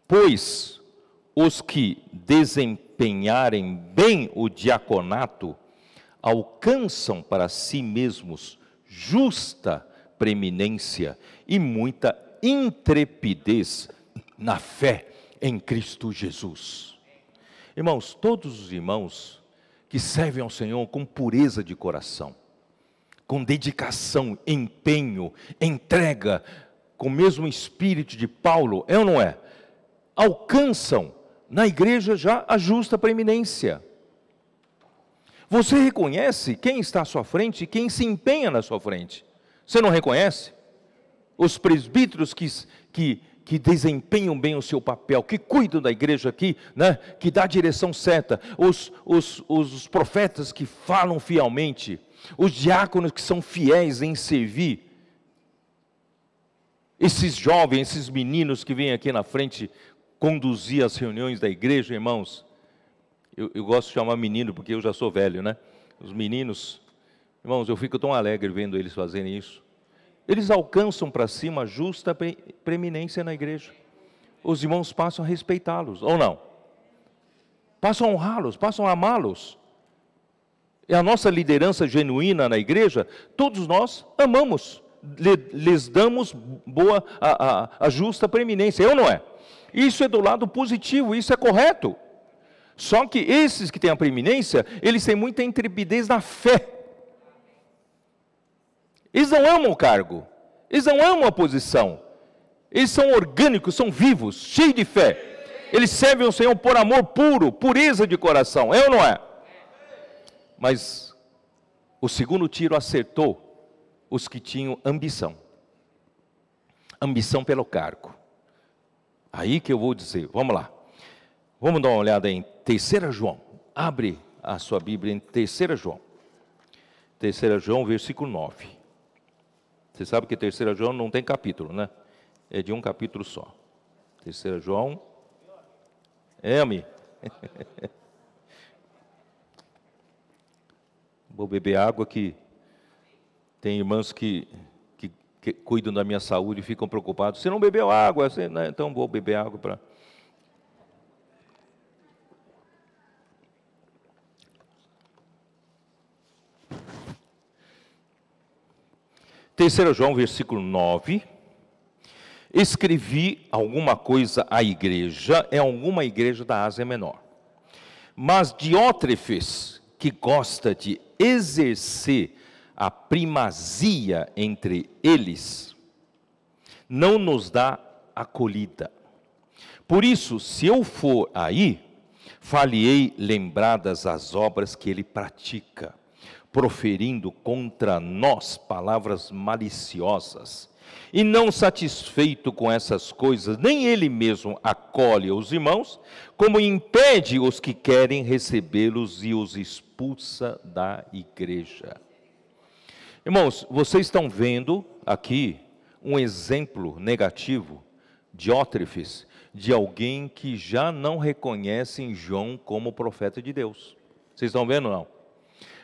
Pois os que desempenharem bem o diaconato alcançam para si mesmos justa preeminência e muita intrepidez na fé em Cristo Jesus. Irmãos, todos os irmãos que servem ao Senhor com pureza de coração, com dedicação, empenho, entrega, com o mesmo espírito de Paulo, é ou não é? Alcançam na igreja já a justa preeminência. Você reconhece quem está à sua frente e quem se empenha na sua frente. Você não reconhece? Os presbíteros que, que, que desempenham bem o seu papel, que cuidam da igreja aqui, né? que dá a direção certa, os, os, os profetas que falam fielmente, os diáconos que são fiéis em servir, esses jovens, esses meninos que vêm aqui na frente conduzir as reuniões da igreja, irmãos, eu, eu gosto de chamar menino, porque eu já sou velho, né? Os meninos, irmãos, eu fico tão alegre vendo eles fazerem isso. Eles alcançam para cima justa pre, preeminência na igreja. Os irmãos passam a respeitá-los, ou não? Passam a honrá-los, passam a amá-los. É a nossa liderança genuína na igreja, todos nós amamos, lhes damos boa, a, a, a justa preeminência, eu é não é? Isso é do lado positivo, isso é correto. Só que esses que têm a preeminência, eles têm muita intrepidez na fé. Eles não amam o cargo, eles não amam a posição. Eles são orgânicos, são vivos, cheios de fé. Eles servem ao Senhor por amor puro, pureza de coração, é ou não é? Mas o segundo tiro acertou os que tinham ambição ambição pelo cargo. Aí que eu vou dizer, vamos lá. Vamos dar uma olhada em Terceira João. Abre a sua Bíblia em Terceira João. Terceira João, versículo 9. Você sabe que Terceira João não tem capítulo, né? É de um capítulo só. Terceira João. É, amigo. [laughs] Vou beber água que tem irmãos que, que, que, cuidam da minha saúde e ficam preocupados. Você não bebeu água? Você, né? Então vou beber água para 3 João, versículo 9. Escrevi alguma coisa à igreja, é alguma igreja da Ásia Menor. Mas Diótrefes, que gosta de exercer a primazia entre eles, não nos dá acolhida. Por isso, se eu for aí, falhei lembradas as obras que ele pratica proferindo contra nós palavras maliciosas. E não satisfeito com essas coisas, nem ele mesmo acolhe os irmãos, como impede os que querem recebê-los e os expulsa da igreja. Irmãos, vocês estão vendo aqui um exemplo negativo de Ótrefes, de alguém que já não reconhece em João como profeta de Deus. Vocês estão vendo não?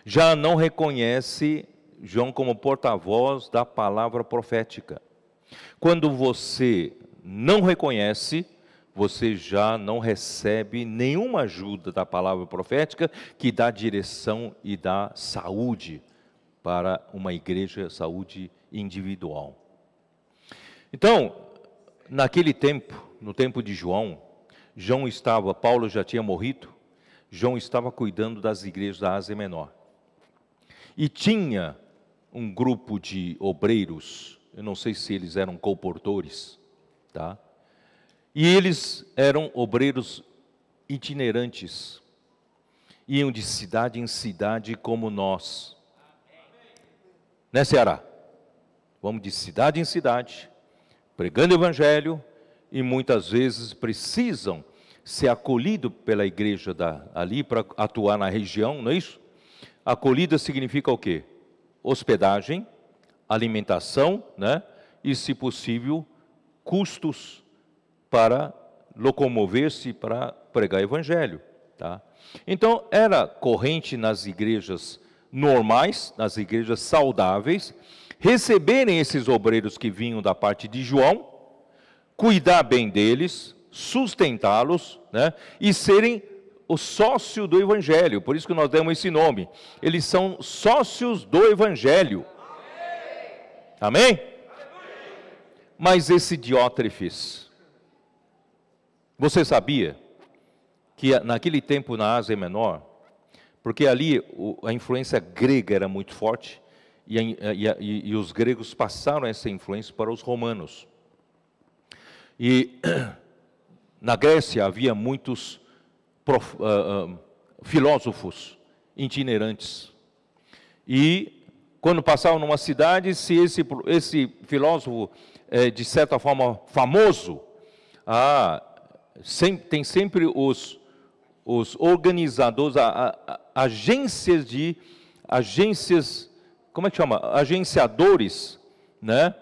já não reconhece João como porta-voz da palavra profética. Quando você não reconhece, você já não recebe nenhuma ajuda da palavra profética que dá direção e dá saúde para uma igreja, saúde individual. Então, naquele tempo, no tempo de João, João estava, Paulo já tinha morrido, João estava cuidando das igrejas da Ásia Menor e tinha um grupo de obreiros, eu não sei se eles eram colportores, tá? E eles eram obreiros itinerantes, iam de cidade em cidade como nós. Né, Ceará? Vamos de cidade em cidade, pregando o Evangelho e muitas vezes precisam ser acolhidos pela igreja da, ali para atuar na região, não é isso? Acolhida significa o quê? Hospedagem, alimentação, né? E, se possível, custos para locomover-se para pregar evangelho, tá? Então, era corrente nas igrejas normais, nas igrejas saudáveis, receberem esses obreiros que vinham da parte de João, cuidar bem deles, sustentá-los né, e serem o sócio do Evangelho, por isso que nós damos esse nome. Eles são sócios do Evangelho. Amém? Amém? Mas esse Diótrefes, você sabia que naquele tempo na Ásia Menor, porque ali a influência grega era muito forte, e, e, e, e os gregos passaram essa influência para os romanos. E [clears throat] na Grécia havia muitos prof, uh, uh, filósofos itinerantes. E quando passavam numa cidade, se esse, esse filósofo, é de certa forma, famoso, ah, sem, tem sempre os, os organizadores, a, a, a, agências de agências, como é que chama? Agenciadores, né?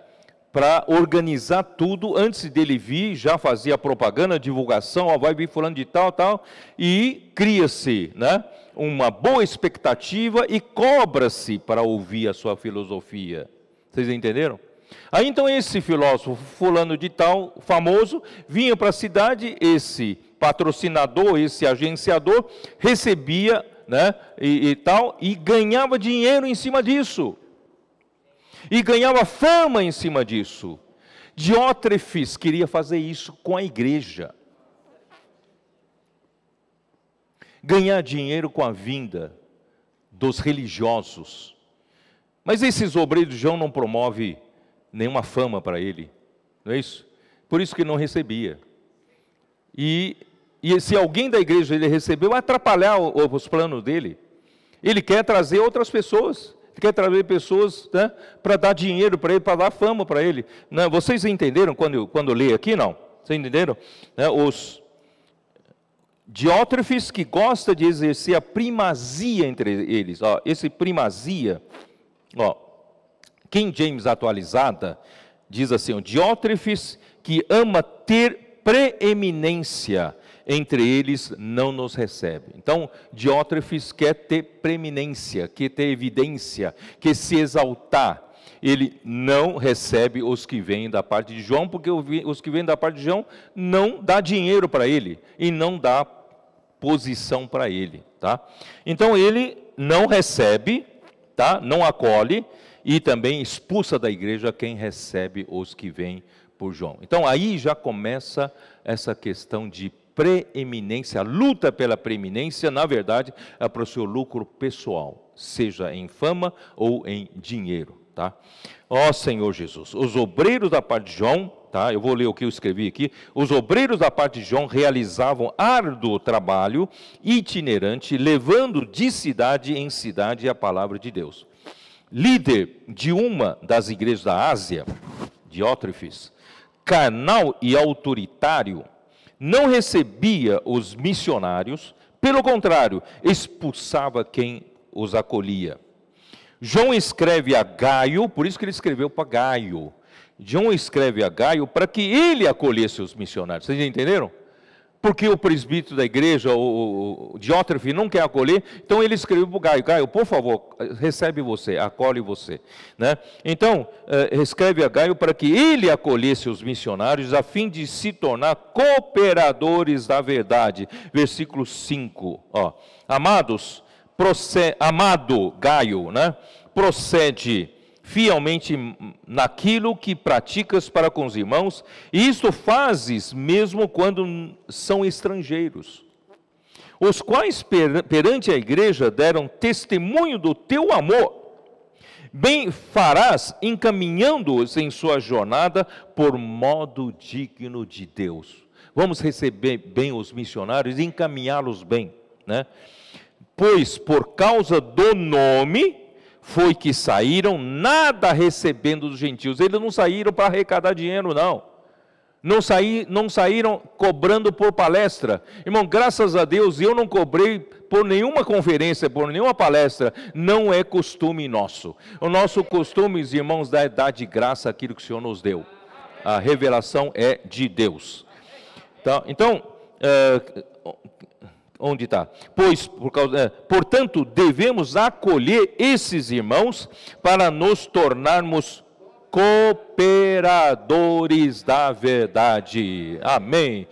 para organizar tudo. Antes dele vir, já fazia propaganda, divulgação, ó, vai vir fulano de tal, tal, e cria-se né, uma boa expectativa e cobra-se para ouvir a sua filosofia. Vocês entenderam? Aí ah, então esse filósofo fulano de tal, famoso, vinha para a cidade, esse patrocinador, esse agenciador, recebia né, e, e tal, e ganhava dinheiro em cima disso e ganhava fama em cima disso. Diótrefes queria fazer isso com a igreja. Ganhar dinheiro com a vinda dos religiosos. Mas esses obreiros João não promove nenhuma fama para ele, não é isso? Por isso que não recebia. E, e se alguém da igreja ele recebeu, atrapalhar os planos dele. Ele quer trazer outras pessoas quer trazer pessoas né, para dar dinheiro para ele, para dar fama para ele. Não, né? vocês entenderam quando quando eu li aqui, não? Vocês entenderam? Né, os diótrefes que gosta de exercer a primazia entre eles. Ó, esse primazia, ó, King James atualizada, diz assim, o diótrefes que ama ter preeminência entre eles não nos recebe. Então, Diótrefes quer ter preeminência, quer ter evidência, quer se exaltar. Ele não recebe os que vêm da parte de João, porque os que vêm da parte de João não dá dinheiro para ele e não dá posição para ele, tá? Então ele não recebe, tá? Não acolhe e também expulsa da igreja quem recebe os que vêm por João. Então aí já começa essa questão de preeminência, a luta pela preeminência, na verdade, é para o seu lucro pessoal, seja em fama ou em dinheiro. Tá? Ó Senhor Jesus, os obreiros da parte de João, tá? eu vou ler o que eu escrevi aqui, os obreiros da parte de João realizavam árduo trabalho itinerante, levando de cidade em cidade a palavra de Deus. Líder de uma das igrejas da Ásia, Diótrefes, carnal e autoritário, não recebia os missionários, pelo contrário, expulsava quem os acolhia. João escreve a Gaio, por isso que ele escreveu para Gaio. João escreve a Gaio para que ele acolhesse os missionários. Vocês entenderam? porque o presbítero da igreja, o, o Diótrefe, não quer acolher, então ele escreveu para o Gaio, Gaio, por favor, recebe você, acolhe você. Né? Então, eh, escreve a Gaio para que ele acolhesse os missionários, a fim de se tornar cooperadores da verdade. Versículo 5, ó. Amados, proced, amado Gaio, né? procede fielmente naquilo que praticas para com os irmãos, e isto fazes mesmo quando são estrangeiros, os quais perante a igreja deram testemunho do teu amor. Bem farás encaminhando-os em sua jornada por modo digno de Deus. Vamos receber bem os missionários e encaminhá-los bem, né? Pois por causa do nome, foi que saíram nada recebendo dos gentios. Eles não saíram para arrecadar dinheiro, não. Não, saí, não saíram cobrando por palestra. Irmão, graças a Deus eu não cobrei por nenhuma conferência, por nenhuma palestra. Não é costume nosso. O nosso costume, irmãos, é dar de graça aquilo que o Senhor nos deu. A revelação é de Deus. Tá, então, então é, onde está. Pois, por causa, é, portanto, devemos acolher esses irmãos para nos tornarmos cooperadores da verdade. Amém.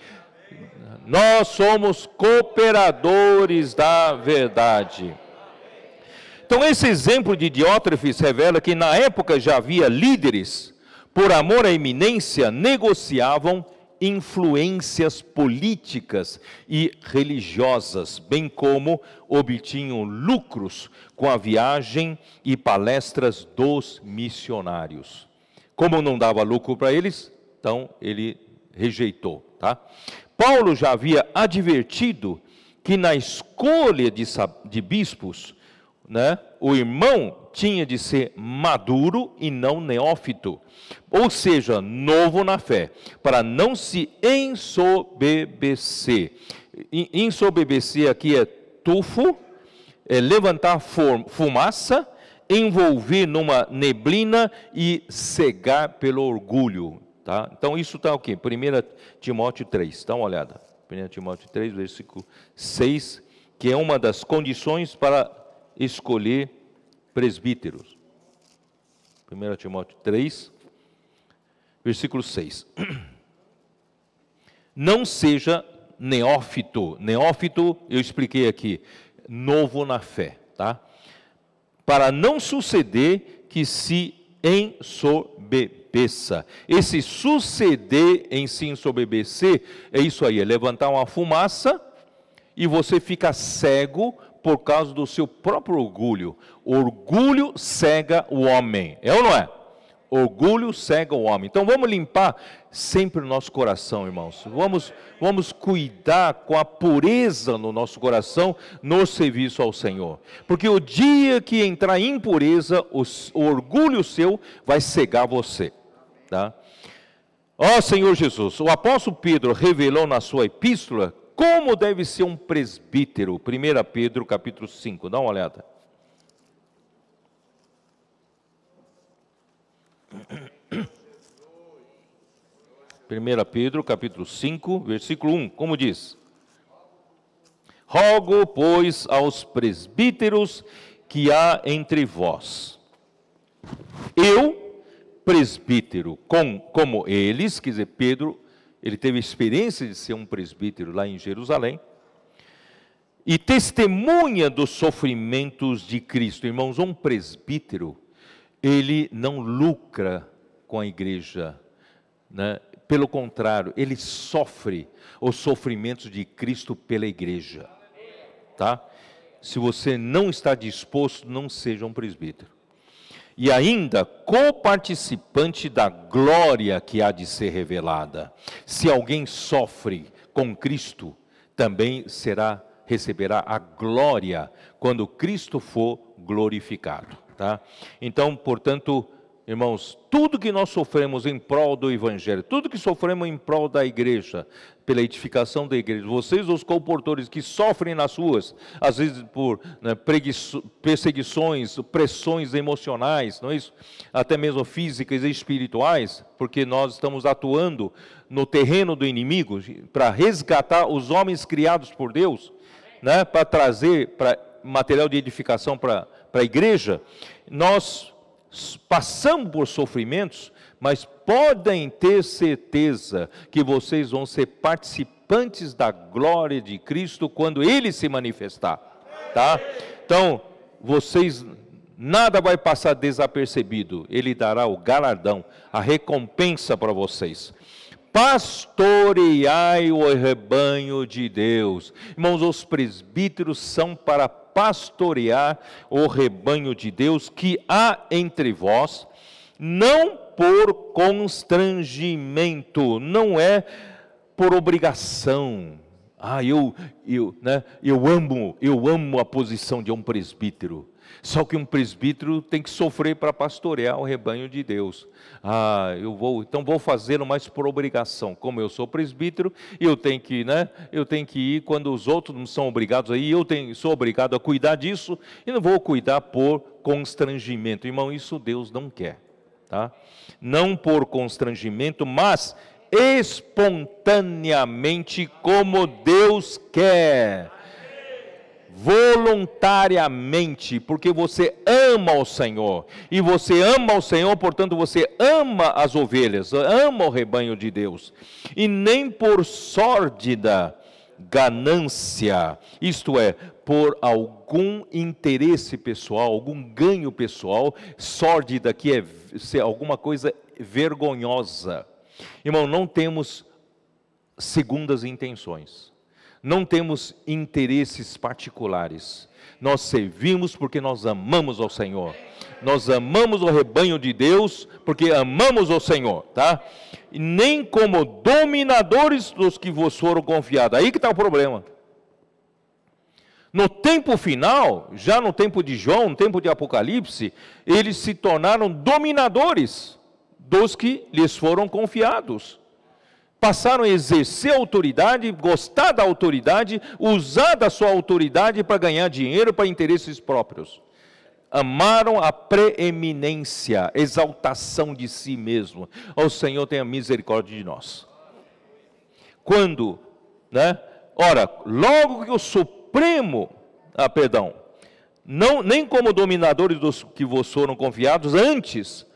Nós somos cooperadores da verdade. Então, esse exemplo de Diótrefes revela que na época já havia líderes, por amor à eminência, negociavam influências políticas e religiosas, bem como obtinham lucros com a viagem e palestras dos missionários. Como não dava lucro para eles, então ele rejeitou, tá? Paulo já havia advertido que na escolha de, de bispos né, o irmão tinha de ser maduro e não neófito, ou seja, novo na fé, para não se ensobebecer. Ensobebecer aqui é tufo, é levantar fumaça, envolver numa neblina e cegar pelo orgulho. Tá? Então, isso está o quê? 1 Timóteo 3, dá uma olhada. 1 Timóteo 3, versículo 6, que é uma das condições para escolher presbíteros. 1 Timóteo 3, versículo 6. [clears throat] Não seja neófito. Neófito, eu expliquei aqui, novo na fé, tá? Para não suceder que se ensobebeça. Esse suceder em se ensobebecer, é isso aí, é levantar uma fumaça e você fica cego por causa do seu próprio orgulho. Orgulho cega o homem. É ou não é? Orgulho cega o homem. Então vamos limpar sempre o nosso coração, irmãos. Vamos, vamos cuidar com a pureza no nosso coração no serviço ao Senhor. Porque o dia que entrar impureza, o, o orgulho seu vai cegar você. Tá? Ó Senhor Jesus, o apóstolo Pedro revelou na sua epístola como deve ser um presbítero. 1 Pedro capítulo 5, dá uma olhada. Primeira Pedro capítulo 5, versículo 1, como diz? Rogo, pois, aos presbíteros que há entre vós. Eu, presbítero, com, como eles, quer dizer, Pedro ele teve a experiência de ser um presbítero lá em Jerusalém, e testemunha dos sofrimentos de Cristo. Irmãos, um presbítero, ele não lucra com a igreja, né? pelo contrário, ele sofre os sofrimentos de Cristo pela igreja. Tá? Se você não está disposto, não seja um presbítero e ainda coparticipante da glória que há de ser revelada. Se alguém sofre com Cristo, também será receberá a glória quando Cristo for glorificado, tá? Então, portanto, irmãos, tudo que nós sofremos em prol do evangelho, tudo que sofremos em prol da igreja, pela edificação da igreja. Vocês, os comportores que sofrem nas ruas, às vezes por né, perseguições, pressões emocionais, não é isso? Até mesmo físicas e espirituais, porque nós estamos atuando no terreno do inimigo para resgatar os homens criados por Deus, né, para trazer material de edificação para a igreja. Nós passamos por sofrimentos, mas podem ter certeza que vocês vão ser participantes da glória de Cristo quando ele se manifestar, tá? Então, vocês nada vai passar desapercebido. Ele dará o galardão, a recompensa para vocês. Pastoreai o rebanho de Deus. Irmãos, os presbíteros são para pastorear o rebanho de Deus que há entre vós, não por constrangimento, não é por obrigação. Ah, eu, eu, né, eu amo, eu amo a posição de um presbítero. Só que um presbítero tem que sofrer para pastorear o rebanho de Deus. Ah, eu vou, então vou fazê-lo mais por obrigação. Como eu sou presbítero, eu tenho que, né? Eu tenho que ir quando os outros não são obrigados aí, eu tenho, sou obrigado a cuidar disso e não vou cuidar por constrangimento. Irmão, isso Deus não quer tá? Não por constrangimento, mas espontaneamente como Deus quer. Voluntariamente, porque você ama o Senhor, e você ama o Senhor, portanto você ama as ovelhas, ama o rebanho de Deus, e nem por sórdida ganância, isto é, por algum interesse pessoal, algum ganho pessoal, sórdida, que é ser alguma coisa vergonhosa. Irmão, não temos segundas intenções, não temos interesses particulares. Nós servimos porque nós amamos ao Senhor. Nós amamos o rebanho de Deus porque amamos o Senhor, tá? E nem como dominadores dos que vos foram confiados. Aí que está o problema. No tempo final, já no tempo de João, no tempo de Apocalipse, eles se tornaram dominadores dos que lhes foram confiados. Passaram a exercer autoridade, gostar da autoridade, usar da sua autoridade para ganhar dinheiro para interesses próprios. Amaram a preeminência, exaltação de si mesmo. O Senhor tenha misericórdia de nós. Quando, né? Ora, logo que eu sou supremo, ah, perdão, não, nem como dominadores dos que vos foram confiados, antes,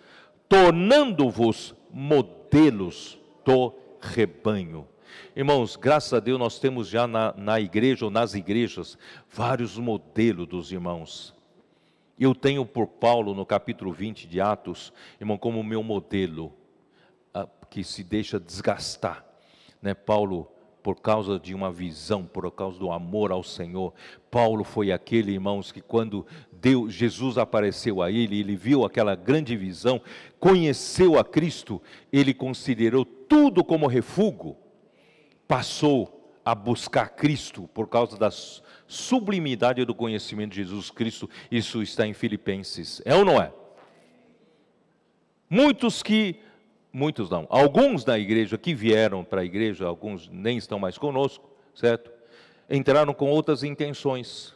tornando-vos modelos do rebanho. Irmãos, graças a Deus nós temos já na, na igreja ou nas igrejas vários modelos dos irmãos. Eu tenho por Paulo no capítulo 20 de Atos, irmão, como meu modelo, ah, que se deixa desgastar. Né? Paulo por causa de uma visão, por causa do amor ao Senhor. Paulo foi aquele, irmãos, que quando Deus, Jesus apareceu a ele, ele viu aquela grande visão, conheceu a Cristo, ele considerou tudo como refúgio, passou a buscar Cristo por causa da sublimidade do conhecimento de Jesus Cristo. Isso está em Filipenses, é ou não é? Muitos que muitos não. Alguns da igreja que vieram para a igreja, alguns nem estão mais conosco, certo? Entraram com outras intenções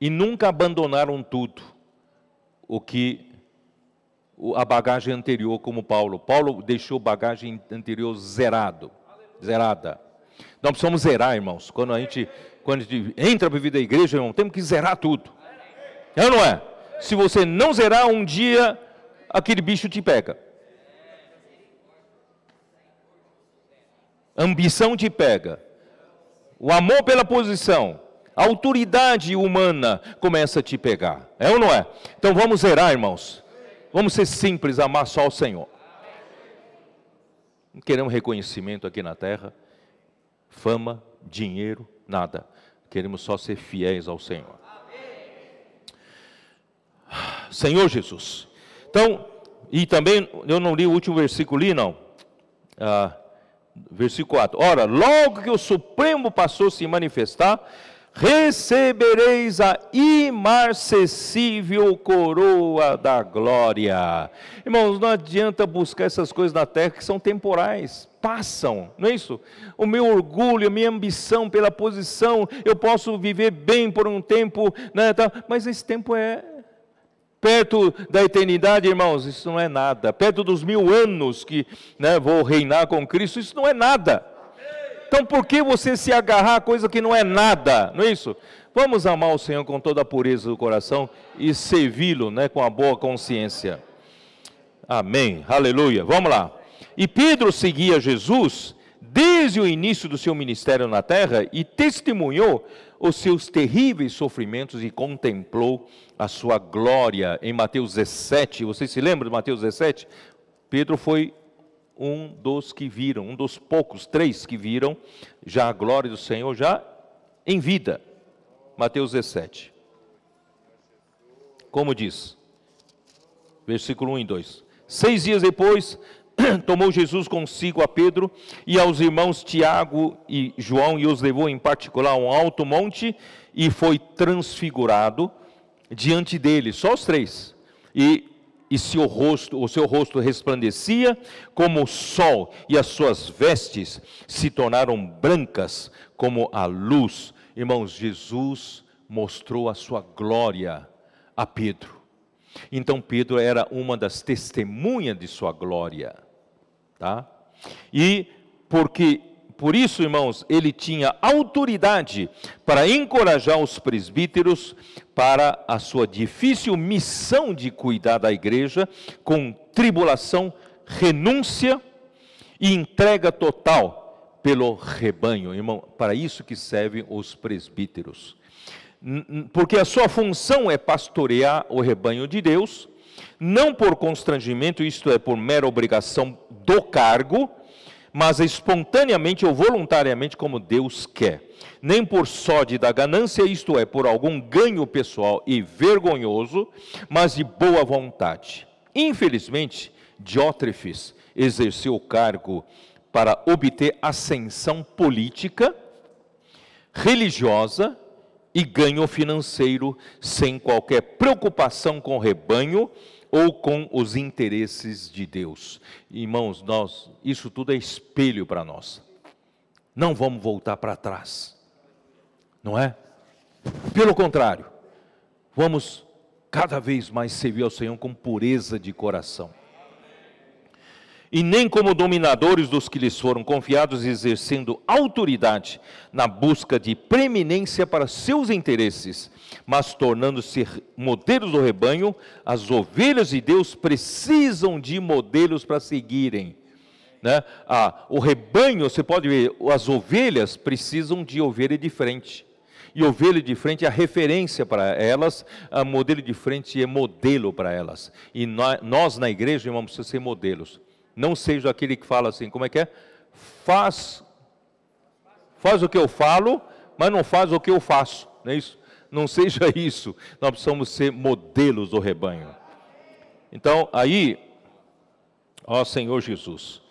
e nunca abandonaram tudo o que a bagagem anterior, como Paulo. Paulo deixou bagagem anterior zerado, zerada. Não precisamos zerar, irmãos. Quando a gente, quando a gente entra para a vida da igreja, irmão, temos que zerar tudo. É ou não é? Se você não zerar, um dia aquele bicho te pega. ambição te pega, o amor pela posição, a autoridade humana começa a te pegar. É ou não é? Então vamos zerar, irmãos. Vamos ser simples, amar só o Senhor. Não queremos reconhecimento aqui na terra, fama, dinheiro, nada. Queremos só ser fiéis ao Senhor. Senhor Jesus. Então, e também, eu não li o último versículo ali, não. Ah, versículo 4. Ora, logo que o Supremo passou a se manifestar, recebereis a imarcessível coroa da glória. Irmãos, não adianta buscar essas coisas na terra que são temporais, passam, não é isso? O meu orgulho, a minha ambição pela posição, eu posso viver bem por um tempo, né, tá, mas esse tempo é Perto da eternidade, irmãos, isso não é nada. Perto dos mil anos que né, vou reinar com Cristo, isso não é nada. Então por que você se agarrar a coisa que não é nada? Não é isso? Vamos amar o Senhor com toda a pureza do coração e servi-lo né, com a boa consciência. Amém. Aleluia. Vamos lá. E Pedro seguia Jesus desde o início do seu ministério na terra e testemunhou os seus terríveis sofrimentos e contemplou a sua glória em Mateus 17. Vocês se lembram de Mateus 17? Pedro foi um dos que viram, um dos poucos, três que viram já a glória do Senhor já em vida. Mateus 17. Como diz? Versículo 1 e 2. Seis dias depois, [clears throat] tomou Jesus consigo a Pedro e aos irmãos Tiago e João e os levou em particular a um alto monte e foi transfigurado diante dele, só os três. E, e seu rosto, o seu rosto resplandecia como o sol, e as suas vestes se tornaram brancas como a luz. Irmãos, Jesus mostrou a sua glória a Pedro. Então Pedro era uma das testemunhas de sua glória, tá? E porque por isso, irmãos, ele tinha autoridade para encorajar os presbíteros para a sua difícil missão de cuidar da igreja com tribulação, renúncia e entrega total pelo rebanho. Irmão, para isso que servem os presbíteros. Porque a sua função é pastorear o rebanho de Deus, não por constrangimento, isto é, por mera obrigação do cargo, mas espontaneamente ou voluntariamente, como Deus quer. Nem por sode da ganância, isto é, por algum ganho pessoal e vergonhoso, mas de boa vontade. Infelizmente, Diótrefes exerceu o cargo para obter ascensão política, religiosa e ganho financeiro, sem qualquer preocupação com o rebanho ou com os interesses de Deus. Irmãos, nós, isso tudo é espelho para nós. Não vamos voltar para trás. Não é? Pelo contrário, vamos cada vez mais servir ao Senhor com pureza de coração. E nem como dominadores dos que lhes foram confiados, exercendo autoridade na busca de preeminência para seus interesses, mas tornando-se modelos do rebanho, as ovelhas de Deus precisam de modelos para seguirem. Né? Ah, o rebanho, você pode ver, as ovelhas precisam de ovelha de frente. E ovelha de frente é a referência para elas, a modelo de frente é modelo para elas. E nós na igreja, irmãos, precisamos ser modelos. Não seja aquele que fala assim, como é que é? Faz, faz o que eu falo, mas não faz o que eu faço. Não é isso? não seja isso. Nós precisamos ser modelos do rebanho. Então, aí, ó Senhor Jesus.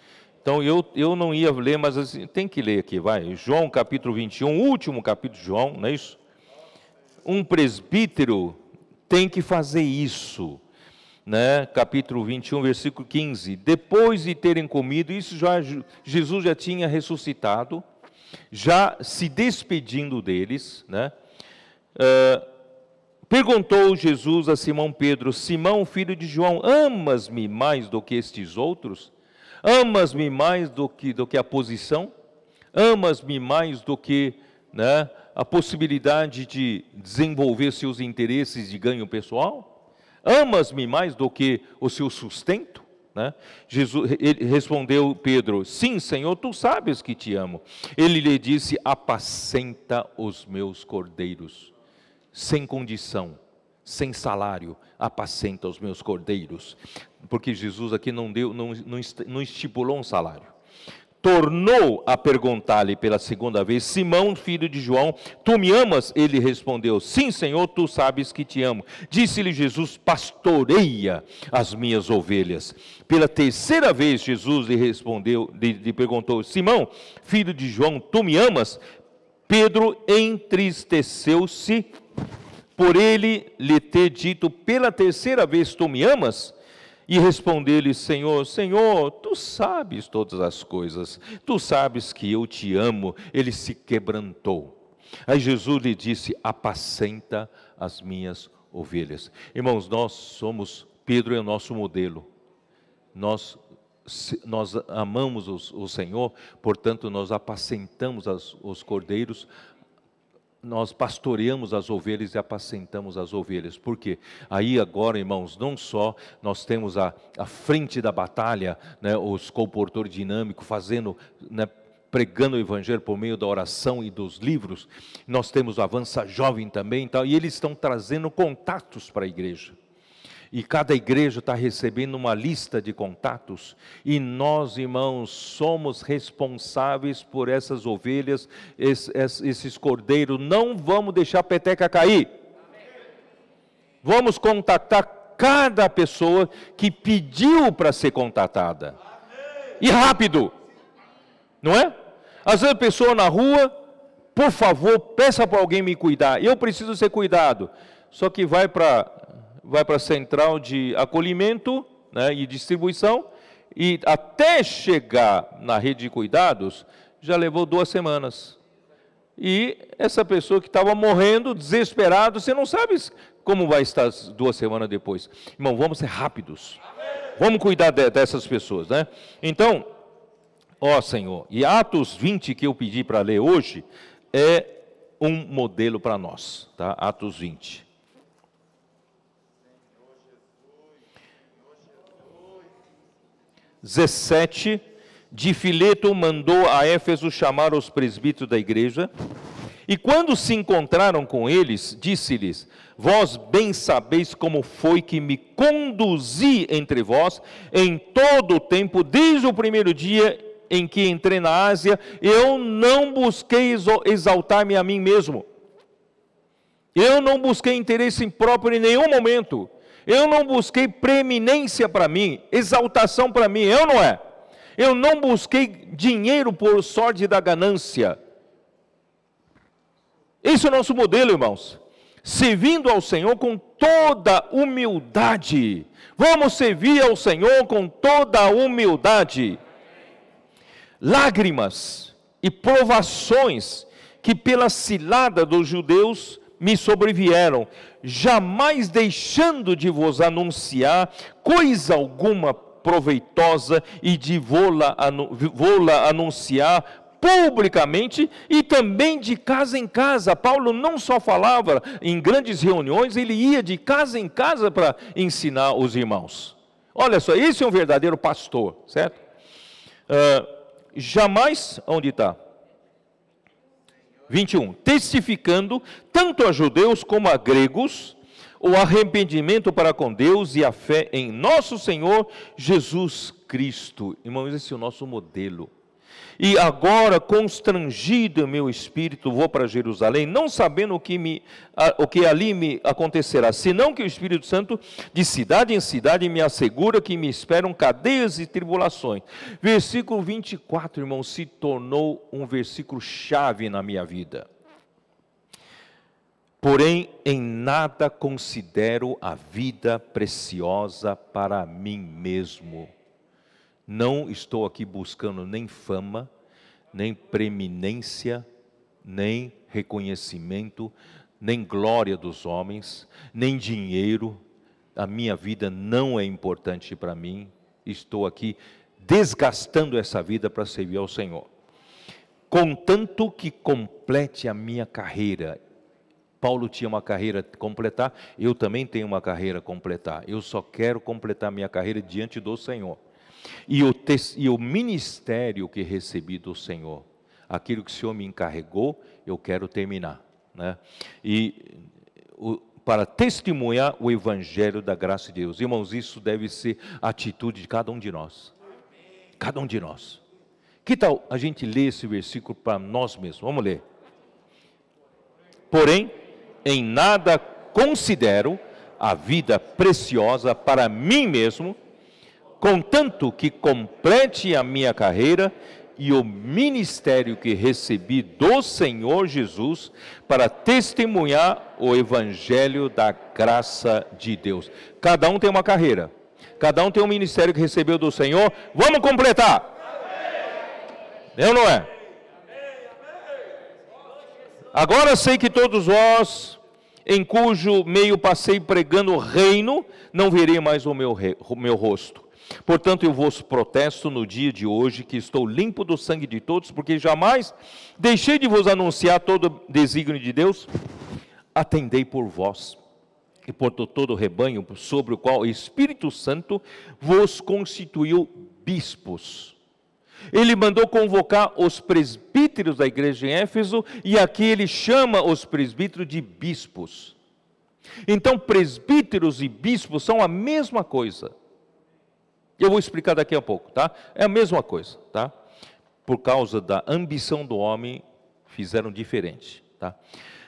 Então, eu, eu não ia ler, mas assim, tem que ler aqui, vai. João capítulo 21, último capítulo de João, não é isso? Um presbítero tem que fazer isso. Né? capítulo 21, versículo 15. Depois de terem comido, isso já Jesus já tinha ressuscitado, já se despedindo deles, né? Ah, perguntou Jesus a Simão Pedro: Simão, filho de João, amas-me mais do que estes outros? Amas-me mais do que, do que a posição? Amas-me mais do que né, a possibilidade de desenvolver seus interesses de ganho pessoal? Amas-me mais do que o seu sustento? Né? Jesus, respondeu Pedro: Sim, Senhor, tu sabes que te amo. Ele lhe disse: Apacenta os meus cordeiros sem condição, sem salário, apacenta os meus cordeiros. Porque Jesus aqui não, deu, não, não, não estipulou um salário. Tornou a perguntar-lhe pela segunda vez: Simão, filho de João, tu me amas? Ele respondeu: Sim, Senhor, tu sabes que te amo. Disse-lhe Jesus: Pastoreia as minhas ovelhas. Pela terceira vez, Jesus lhe respondeu, lhe, lhe perguntou: Simão, filho de João, tu me amas? Pedro entristeceu-se por ele lhe ter dito pela terceira vez: Tu me amas? E responder-lhe: Senhor, Senhor, tu sabes todas as coisas, tu sabes que eu te amo. Ele se quebrantou. Aí Jesus lhe disse: Apacenta as minhas ovelhas. Irmãos, nós somos, Pedro é o nosso modelo. Nós nós amamos o, Senhor, portanto, nós apacentamos as, os cordeiros nós pastoreamos as ovelhas e apacentamos as ovelhas. porque Aí agora, irmãos, não só nós temos a, a frente da batalha, né, os comportores dinâmico fazendo, né, pregando o evangelho por meio da oração e dos livros, nós temos o Avança Jovem também, então, e eles estão trazendo contatos para a igreja e cada igreja está recebendo uma lista de contatos, e nós, irmãos, somos responsáveis por essas ovelhas, esses, esses cordeiros, não vamos deixar a peteca cair. Vamos contatar cada pessoa que pediu para ser contatada. E rápido, não é? Às vezes a pessoa na rua, por favor, peça para alguém me cuidar, eu preciso ser cuidado. Só que vai para vai para a central de acolhimento né, e distribuição, e até chegar na rede de cuidados, já levou duas semanas. E essa pessoa que estava morrendo, desesperado, você não sabe como vai estar duas semanas depois. Irmão, vamos ser rápidos. Vamos cuidar de, dessas pessoas, né? Então, ó Senhor, e Atos 20 que eu pedi para ler hoje é um modelo para nós, tá? Atos 20. 17, de Fileto mandou a Éfeso chamar os presbíteros da igreja. E quando se encontraram com eles, disse-lhes: Vós bem sabeis como foi que me conduzi entre vós em todo o tempo, desde o primeiro dia em que entrei na Ásia, eu não busquei exaltar-me a mim mesmo. Eu não busquei interesse próprio em nenhum momento. Eu não busquei preeminência para mim, exaltação para mim, eu não é. Eu não busquei dinheiro por sorte da ganância. Esse é o nosso modelo, irmãos. Servindo ao Senhor com toda humildade. Vamos servir ao Senhor com toda humildade. Lágrimas e provações que pela cilada dos judeus me sobrevieram jamais deixando de vos anunciar coisa alguma proveitosa e de vô-la vô anunciar publicamente e também de casa em casa. Paulo não só falava em grandes reuniões, ele ia de casa em casa para ensinar os irmãos. Olha só, esse é um verdadeiro pastor, certo? Uh, jamais, onde está? 21. Testificando tanto a judeus como a gregos o arrependimento para com Deus e a fé em nosso Senhor Jesus Cristo. Irmãos, esse é o nosso modelo. E agora, constrangido meu espírito, vou para Jerusalém, não sabendo o que, me, o que ali me acontecerá, senão que o Espírito Santo, de cidade em cidade, me assegura que me esperam cadeias e tribulações. Versículo 24, irmão, se tornou um versículo chave na minha vida. Porém, em nada considero a vida preciosa para mim mesmo não estou aqui buscando nem fama, nem preeminência, nem reconhecimento, nem glória dos homens, nem dinheiro. A minha vida não é importante para mim. Estou aqui desgastando essa vida para servir ao Senhor. Contanto que complete a minha carreira. Paulo tinha uma carreira a completar, eu também tenho uma carreira a completar. Eu só quero completar minha carreira diante do Senhor e o, e o ministério que recebi do Senhor. Aquilo que o Senhor me encarregou, eu quero terminar. Né? E o, para testemunhar o evangelho da graça de Deus. Irmãos, isso deve ser a atitude de cada um de nós. Cada um de nós. Que tal a gente ler esse versículo para nós mesmos? Vamos ler. Porém, em nada considero a vida preciosa para mim mesmo contanto que complete a minha carreira e o ministério que recebi do Senhor Jesus para testemunhar o evangelho da graça de Deus. Cada um tem uma carreira, cada um tem um ministério que recebeu do Senhor. Vamos completar. Eu é não é? Agora sei que todos vós, em cujo meio passei pregando o reino, não verei mais o meu, o meu rosto Portanto, eu vos protesto no dia de hoje que estou limpo do sangue de todos, porque jamais deixei de vos anunciar todo o desígnio de Deus. Atendei por vós e por todo o rebanho sobre o qual o Espírito Santo vos constituiu bispos. Ele mandou convocar os presbíteros da igreja em Éfeso, e aqui ele chama os presbíteros de bispos. Então, presbíteros e bispos são a mesma coisa. Eu vou explicar daqui a pouco, tá? É a mesma coisa, tá? Por causa da ambição do homem, fizeram diferente, tá?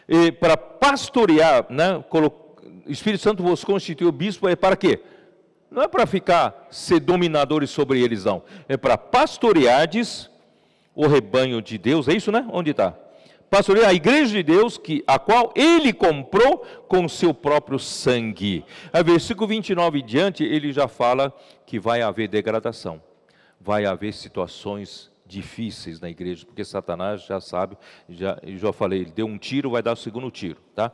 E para pastorear, né, o Espírito Santo vos constituiu bispo é para quê? Não é para ficar ser dominadores sobre eles, não. É para pastoreardes o rebanho de Deus, é isso, né? Onde está? Pastor, é a igreja de Deus, que, a qual ele comprou com seu próprio sangue. A versículo 29 em diante, ele já fala que vai haver degradação, vai haver situações difíceis na igreja, porque Satanás já sabe, já, já falei, ele deu um tiro, vai dar o segundo tiro, tá?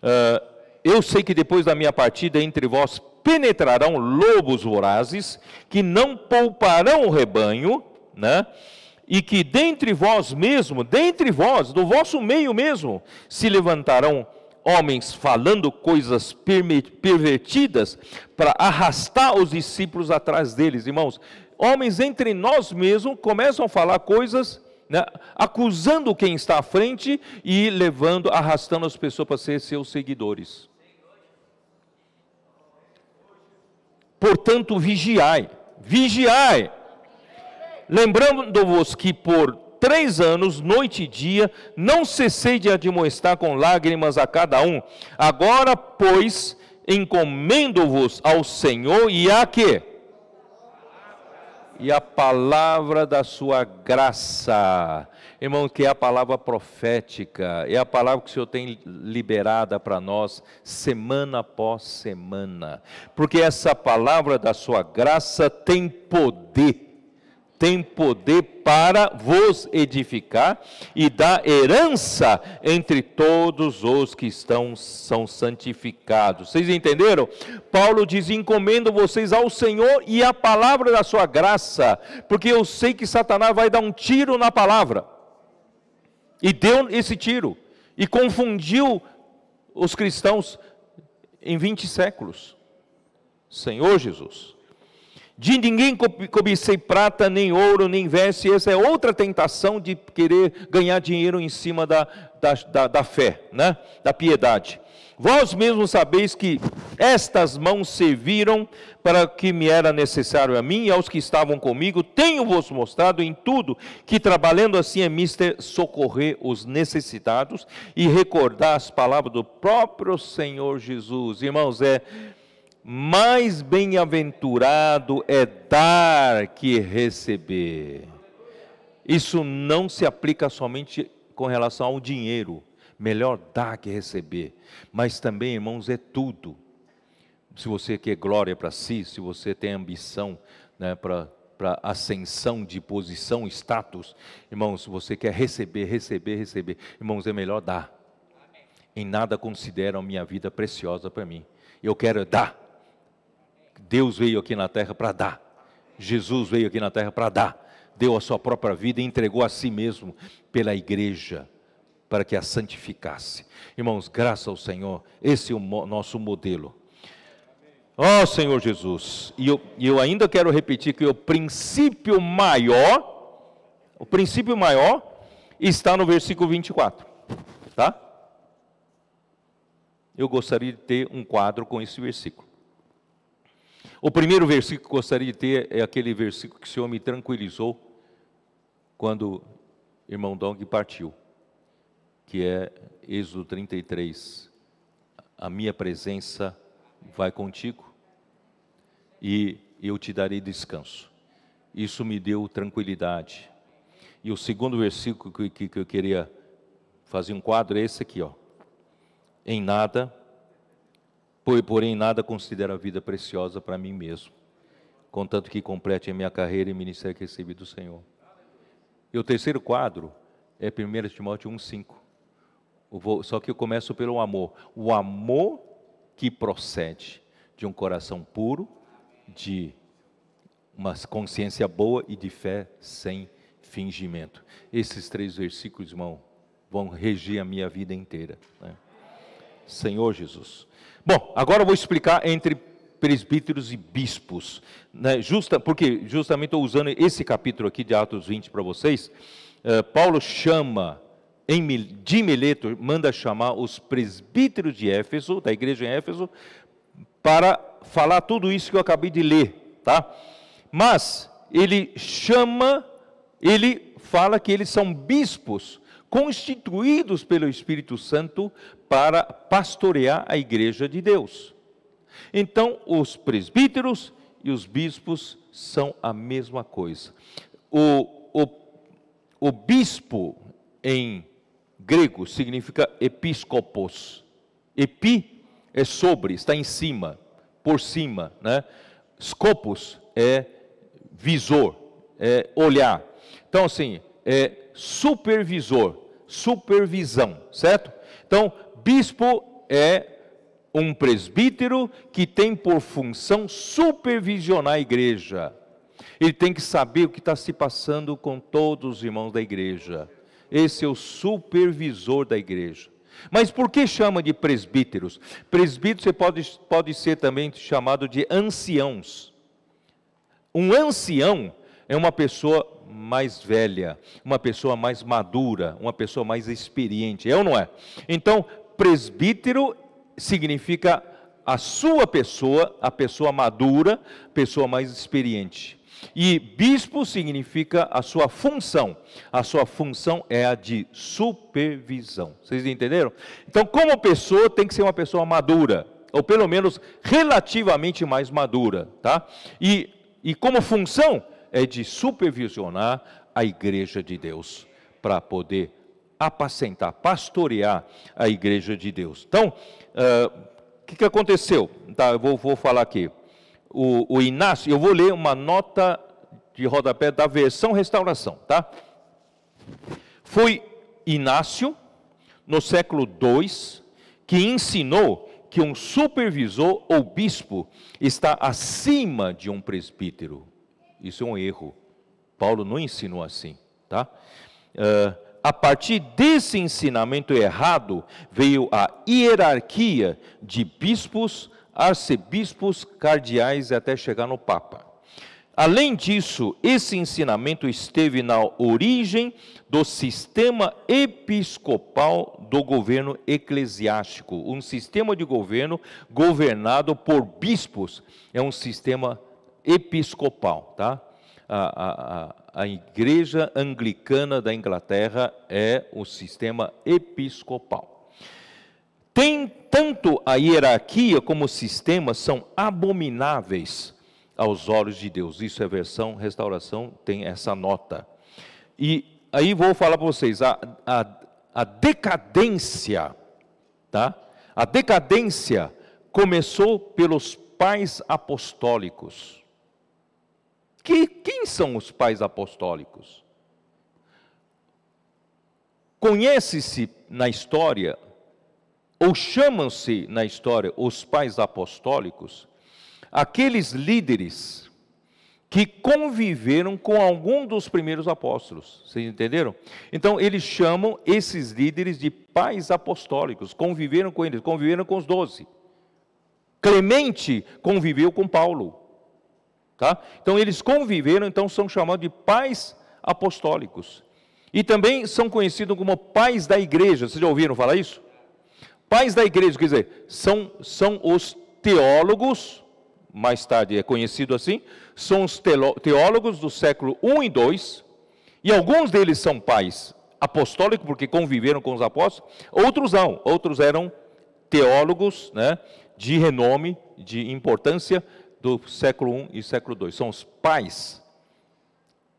Uh, eu sei que depois da minha partida entre vós penetrarão lobos vorazes, que não pouparão o rebanho, né? e que dentre vós mesmo, dentre vós, do vosso meio mesmo, se levantarão homens falando coisas pervertidas para arrastar os discípulos atrás deles, irmãos. Homens entre nós mesmos começam a falar coisas né, acusando quem está à frente e levando, arrastando as pessoas para ser seus seguidores. Portanto, vigiai, vigiai Lembrando-vos que por três anos, noite e dia, não cessei de admoestar com lágrimas a cada um. Agora, pois, encomendo-vos ao Senhor e a quê? E a palavra da sua graça. Irmão, que é a palavra profética, é a palavra que o Senhor tem liberada para nós semana após semana. Porque essa palavra da sua graça tem poder tem poder para vos edificar e dar herança entre todos os que estão são santificados. Vocês entenderam? Paulo diz: "Encomendo vocês ao Senhor e à palavra da sua graça, porque eu sei que Satanás vai dar um tiro na palavra." E deu esse tiro e confundiu os cristãos em 20 séculos. Senhor Jesus, de ninguém cobicei prata, nem ouro, nem veste. Essa é outra tentação de querer ganhar dinheiro em cima da, da, da, da fé, né? da piedade. Vós mesmos sabeis que estas mãos serviram para o que me era necessário a mim e aos que estavam comigo. Tenho-vos mostrado em tudo que, trabalhando assim, é mister socorrer os necessitados e recordar as palavras do próprio Senhor Jesus. Irmãos, é mais bem-aventurado é dar que receber. Isso não se aplica somente com relação ao dinheiro. Melhor dar que receber. Mas também, irmãos, é tudo. Se você quer glória para si, se você tem ambição né, para para ascensão de posição, status, irmãos, se você quer receber, receber, receber, irmãos, é melhor dar. Em nada considero a minha vida preciosa para mim. Eu quero dar, Deus veio aqui na terra para dar. Jesus veio aqui na terra para dar. Deu a sua própria vida e entregou a si mesmo pela igreja para que a santificasse. Irmãos, graças ao Senhor, esse é o nosso modelo. Ó oh, Senhor Jesus, e eu, eu ainda quero repetir que o princípio maior, o princípio maior está no versículo 24, tá? Eu gostaria de ter um quadro com esse versículo. O primeiro versículo que gostaria de ter é aquele versículo que o Senhor me tranquilizou quando o irmão Dong partiu, que é Êxodo 33. A minha presença vai contigo e eu te darei descanso. Isso me deu tranquilidade. E o segundo versículo que, que, que eu queria fazer um quadro é esse aqui, ó. Em nada por, porém, nada considero a vida preciosa para mim mesmo, contanto que complete a minha carreira e ministério que recebi do Senhor. E o terceiro quadro é 1 Timóteo 1,5. Só que eu começo pelo amor. O amor que procede de um coração puro, de uma consciência boa e de fé sem fingimento. Esses três versículos, irmão, vão regir a minha vida inteira. Né? Senhor Jesus. Bom, agora eu vou explicar entre presbíteros e bispos, né? Justa, porque justamente estou usando esse capítulo aqui de Atos 20 para vocês. Eh, Paulo chama em, de Mileto, manda chamar os presbíteros de Éfeso, da igreja em Éfeso, para falar tudo isso que eu acabei de ler, tá? Mas ele chama, ele fala que eles são bispos constituídos pelo Espírito Santo para pastorear a igreja de Deus. Então, os presbíteros e os bispos são a mesma coisa. O, o, o bispo em grego significa episcopos. Epi é sobre, está em cima, por cima, né? Scopus é visor, é olhar. Então assim, é supervisor, supervisão, certo? Então, bispo é um presbítero que tem por função supervisionar a igreja. Ele tem que saber o que está se passando com todos os irmãos da igreja. Esse é o supervisor da igreja. Mas por que chama de presbíteros? Presbítero pode, pode ser também chamado de anciãos. Um ancião é uma pessoa mais velha, uma pessoa mais madura, uma pessoa mais experiente, é ou não é? Então, presbítero significa a sua pessoa, a pessoa madura, pessoa mais experiente. E bispo significa a sua função. A sua função é a de supervisão. Vocês entenderam? Então, como pessoa, tem que ser uma pessoa madura, ou pelo menos relativamente mais madura, tá? E, e como função, é de supervisionar a igreja de Deus, para poder apacentar, pastorear a igreja de Deus. Então, o uh, eh, que, que aconteceu? Tá, eu vou, vou falar aqui. O, o, Inácio, eu vou ler uma nota de rodapé da versão restauração, tá? Foi Inácio, no século II, que ensinou que um supervisor ou bispo está acima de um presbítero. Isso é um erro. Paulo não ensinou assim, tá? Uh, a partir desse ensinamento errado veio a hierarquia de bispos, arcebispos, cardeais e até chegar no Papa. Além disso, esse ensinamento esteve na origem do sistema episcopal do governo eclesiástico, um sistema de governo governado por bispos, é um sistema episcopal, tá? a, a, a Igreja Anglicana da Inglaterra é o sistema episcopal. Tem tanto a hierarquia como o sistema são abomináveis aos olhos de Deus. Isso é versão restauração, tem essa nota. E aí vou falar para vocês, a, a, a decadência, tá? A decadência começou pelos pais apostólicos. Que, quem são os pais apostólicos? Conhece-se na história, ou chamam-se na história os pais apostólicos, aqueles líderes que conviveram com algum dos primeiros apóstolos. Vocês entenderam? Então, eles chamam esses líderes de pais apostólicos, conviveram com eles, conviveram com os doze. Clemente conviveu com Paulo. Tá? Então eles conviveram, então são chamados de pais apostólicos. E também são conhecidos como pais da igreja. Vocês já ouviram falar isso? Pais da igreja, quer dizer, são, são os teólogos, mais tarde é conhecido assim, são os teólogos do século I e II, e alguns deles são pais apostólicos, porque conviveram com os apóstolos, outros não, outros eram teólogos né, de renome, de importância, do século I e século II. São os pais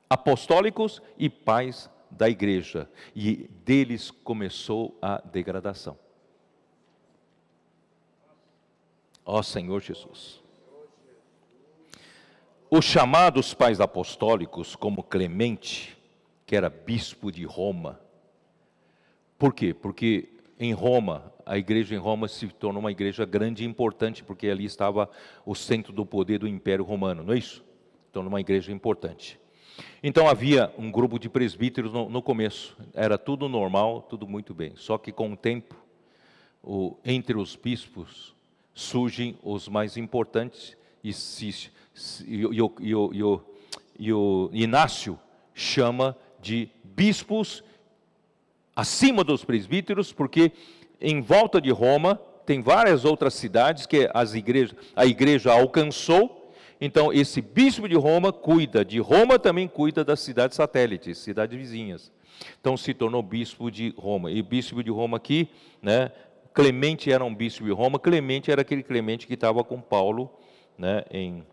apostólicos e pais da igreja. E deles começou a degradação. Ó Senhor Jesus. Os chamados pais apostólicos, como Clemente, que era bispo de Roma, por quê? Porque em Roma a igreja em Roma se tornou uma igreja grande e importante, porque ali estava o centro do poder do Império Romano, não é isso? Então, uma igreja importante. Então havia um grupo de presbíteros no, no, começo, era tudo normal, tudo muito bem. Só que com o tempo, o, entre os bispos surgem os mais importantes e, se, se, e, e, e, o, e o Inácio chama de bispos acima dos presbíteros, porque em volta de Roma, tem várias outras cidades que as igrejas, a igreja alcançou. Então, esse bispo de Roma cuida de Roma, também cuida das cidades satélites, cidades vizinhas. Então, se tornou bispo de Roma. E bispo de Roma aqui, né, Clemente era um bispo de Roma. Clemente era aquele Clemente que estava com Paulo né, em,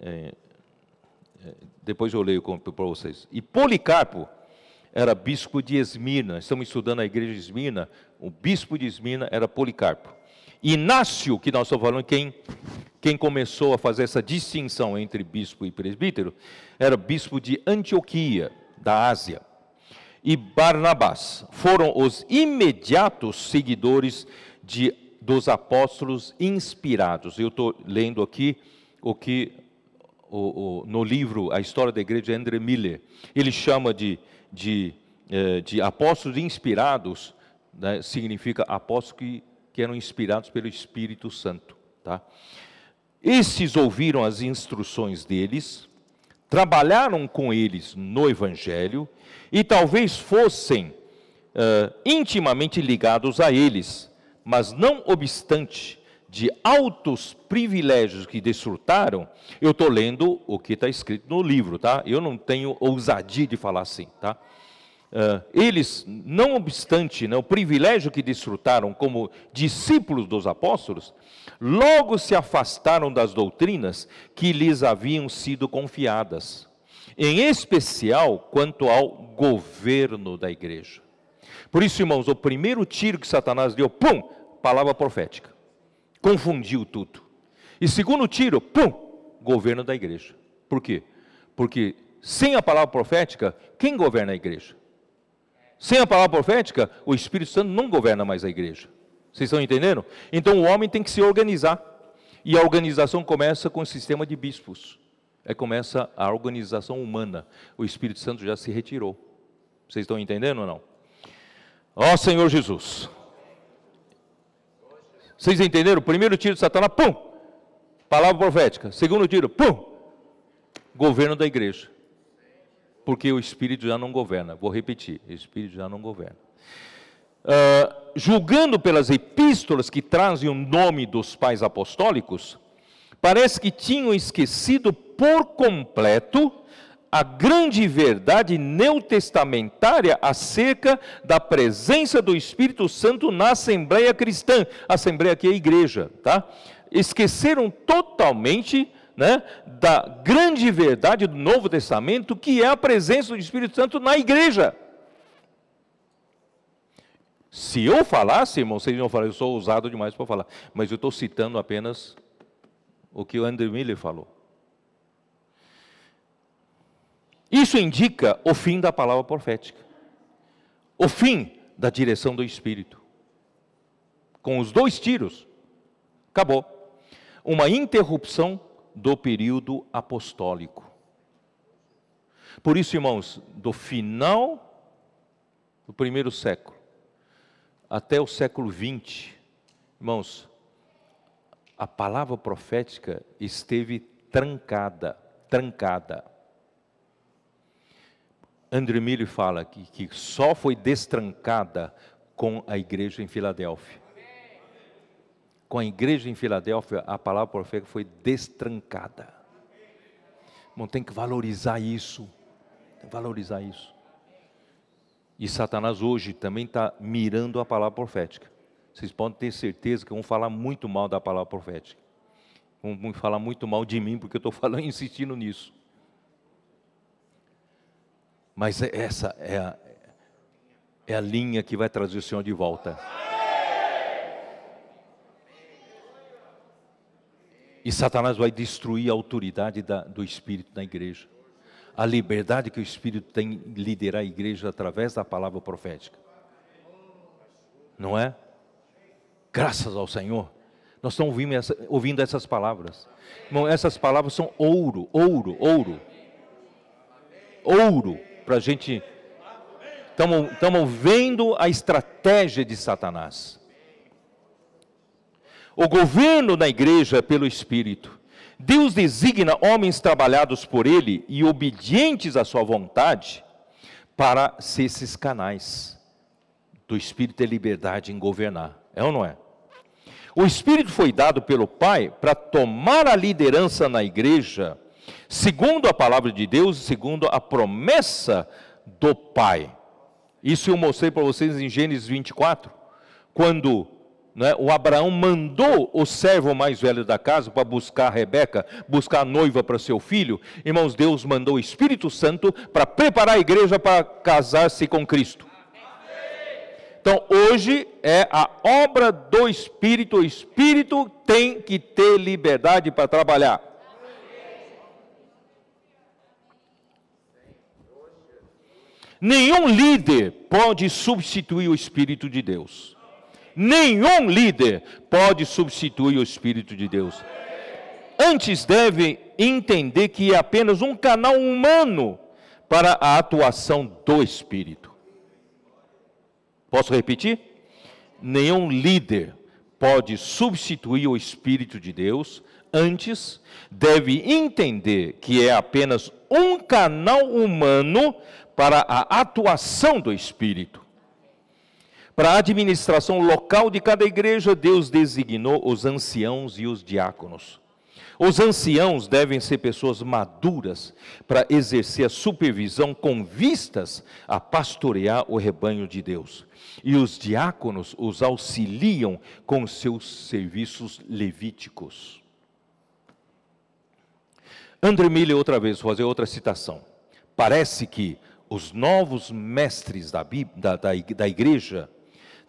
eh, eh, depois eu leio para vocês. E Policarpo era bispo de Esmina. Estamos estudando a igreja de Esmina. O bispo de Esmina era Policarpo. Inácio, que nós estamos falando, quem, quem começou a fazer essa distinção entre bispo e presbítero, era bispo de Antioquia, da Ásia. E Barnabás foram os imediatos seguidores de, dos apóstolos inspirados. Eu estou lendo aqui o que o, o, no livro A História da Igreja de André Miller ele chama de de, eh, de apóstolos inspirados né, significa apóstolos que, que eram inspirados pelo Espírito Santo. Tá? Esses ouviram as instruções deles, trabalharam com eles no Evangelho e talvez fossem uh, intimamente ligados a eles, mas não obstante, de altos privilégios que desfrutaram, eu estou lendo o que está escrito no livro, tá? Eu não tenho ousadia de falar assim, tá? Uh, eles, não obstante né, o privilégio que desfrutaram como discípulos dos apóstolos, logo se afastaram das doutrinas que lhes haviam sido confiadas, em especial quanto ao governo da igreja. Por isso, irmãos, o primeiro tiro que Satanás deu, pum, palavra profética. Confundiu tudo. E segundo tiro, pum, governo da igreja. Por quê? Porque sem a palavra profética, quem governa a igreja? Sem a palavra profética, o Espírito Santo não governa mais a igreja. Vocês estão entendendo? Então o homem tem que se organizar. E a organização começa com o sistema de bispos. É começa a organização humana. O Espírito Santo já se retirou. Vocês estão entendendo ou não? Ó Senhor Jesus, vocês entenderam? primeiro tiro de Satanás, pum! Palavra profética. Segundo tiro, pum! Governo da igreja. Porque o Espírito já não governa. Vou repetir: o Espírito já não governa. Uh, julgando pelas epístolas que trazem o nome dos pais apostólicos, parece que tinham esquecido por completo a grande verdade neotestamentária acerca da presença do Espírito Santo na Assembleia Cristã. A Assembleia aqui é a igreja, tá? Esqueceram totalmente né, da grande verdade do Novo Testamento, que é a presença do Espírito Santo na igreja. Se eu falasse, irmão, vocês iam falar, eu sou ousado demais para falar, mas eu estou citando apenas o que o Andrew Miller falou. Isso indica o fim da palavra profética, o fim da direção do Espírito. Com os dois tiros, acabou. Uma interrupção do período apostólico. Por isso, irmãos, do final do primeiro século até o século 20, irmãos, a palavra profética esteve trancada, trancada. André Milho fala que, que só foi destrancada com a igreja em Filadélfia. Com a igreja em Filadélfia, a palavra profética foi destrancada. Bom, tem que valorizar isso. Tem que valorizar isso. E Satanás hoje também está mirando a palavra profética. Vocês podem ter certeza que vão falar muito mal da palavra profética. Vão falar muito mal de mim, porque eu estou [laughs] falando insistindo nisso. Mas é essa é a, é a linha que vai trazer o Senhor de volta. E Satanás vai destruir a autoridade da, do Espírito na igreja. A liberdade que o Espírito tem de liderar a igreja através da palavra profética. Não é? Graças ao Senhor. Nós estamos ouvindo, essa, ouvindo essas palavras. essas palavras são ouro, ouro, ouro. Ouro para a gente. Estamos vendo a estratégia de Satanás. O governo da igreja é pelo Espírito. Deus designa homens trabalhados por Ele e obedientes à Sua vontade para ser esses canais do Espírito tem liberdade em governar. É ou não é? O Espírito foi dado pelo Pai para tomar a liderança na igreja segundo a palavra de Deus, segundo a promessa do Pai. Isso eu mostrei para vocês em Gênesis 24, quando né, o Abraão mandou o servo mais velho da casa para buscar a Rebeca, buscar a noiva para seu filho. Irmãos, Deus mandou o Espírito Santo para preparar a igreja para casar-se com Cristo. Então, hoje é a obra do Espírito, o Espírito tem que ter liberdade para trabalhar. Nenhum líder pode substituir o Espírito de Deus. Nenhum líder pode substituir o Espírito de Deus. Antes deve entender que é apenas um canal humano para a atuação do Espírito. Posso repetir? Nenhum líder pode substituir o Espírito de Deus, antes deve entender que é apenas um canal humano para a atuação do Espírito. Para a administração local de cada igreja, Deus designou os anciãos e os diáconos. Os anciãos devem ser pessoas maduras para exercer a supervisão com vistas a pastorear o rebanho de Deus. E os diáconos os auxiliam com seus serviços levíticos. André Miller, outra vez, vou fazer outra citação. Parece que os novos mestres da, da, da, da igreja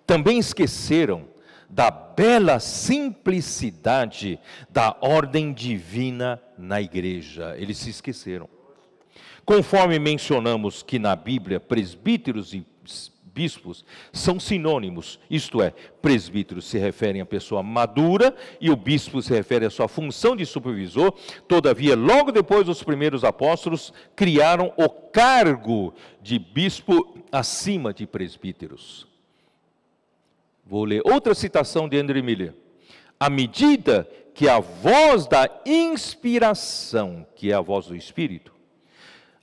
também esqueceram da bela simplicidade da ordem divina na igreja. Eles se esqueceram. Conforme mencionamos que na Bíblia, presbíteros e bispos são sinônimos, isto é, presbíteros se referem à pessoa madura e o bispo se refere à sua função de supervisor. Todavia, logo depois, os primeiros apóstolos criaram o cargo de bispo acima de presbíteros. Vou ler outra citação de André Miller. À medida que a voz da inspiração, que é a voz do Espírito,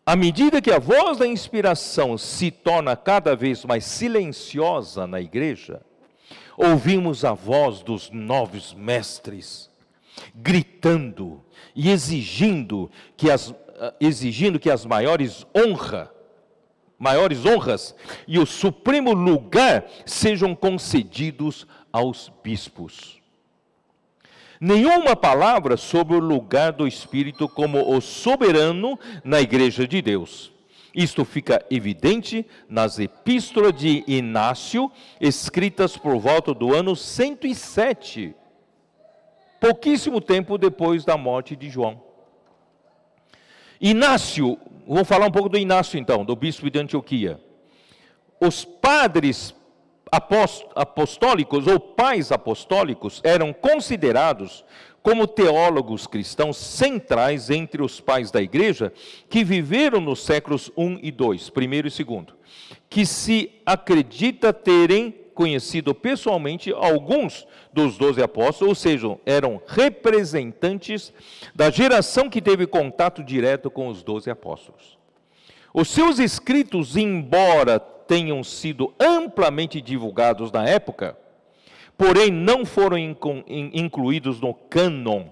à medida que a voz da inspiração se torna cada vez mais silenciosa na igreja, ouvimos a voz dos novos mestres gritando e exigindo que as, ah, exigindo que as maiores honra, maiores honras e o supremo lugar sejam concedidos aos bispos nenhuma palavra sobre o lugar do Espírito como o soberano na Igreja de Deus. Isto fica evidente nas epístolas de Inácio, escritas por volta do ano 107, pouquíssimo tempo depois da morte de João. Inácio, vou falar um pouco do Inácio então, do bispo de Antioquia. Os padres apostólicos ou pais apostólicos eram considerados como teólogos cristãos centrais entre os pais da igreja que viveram nos séculos 1 e 2, primeiro e segundo, que se acredita terem conhecido pessoalmente alguns dos doze apóstolos, ou seja, eram representantes da geração que teve contato direto com os doze apóstolos. Os seus escritos, embora tenham sido amplamente divulgados na época, porém não foram incluídos no cânon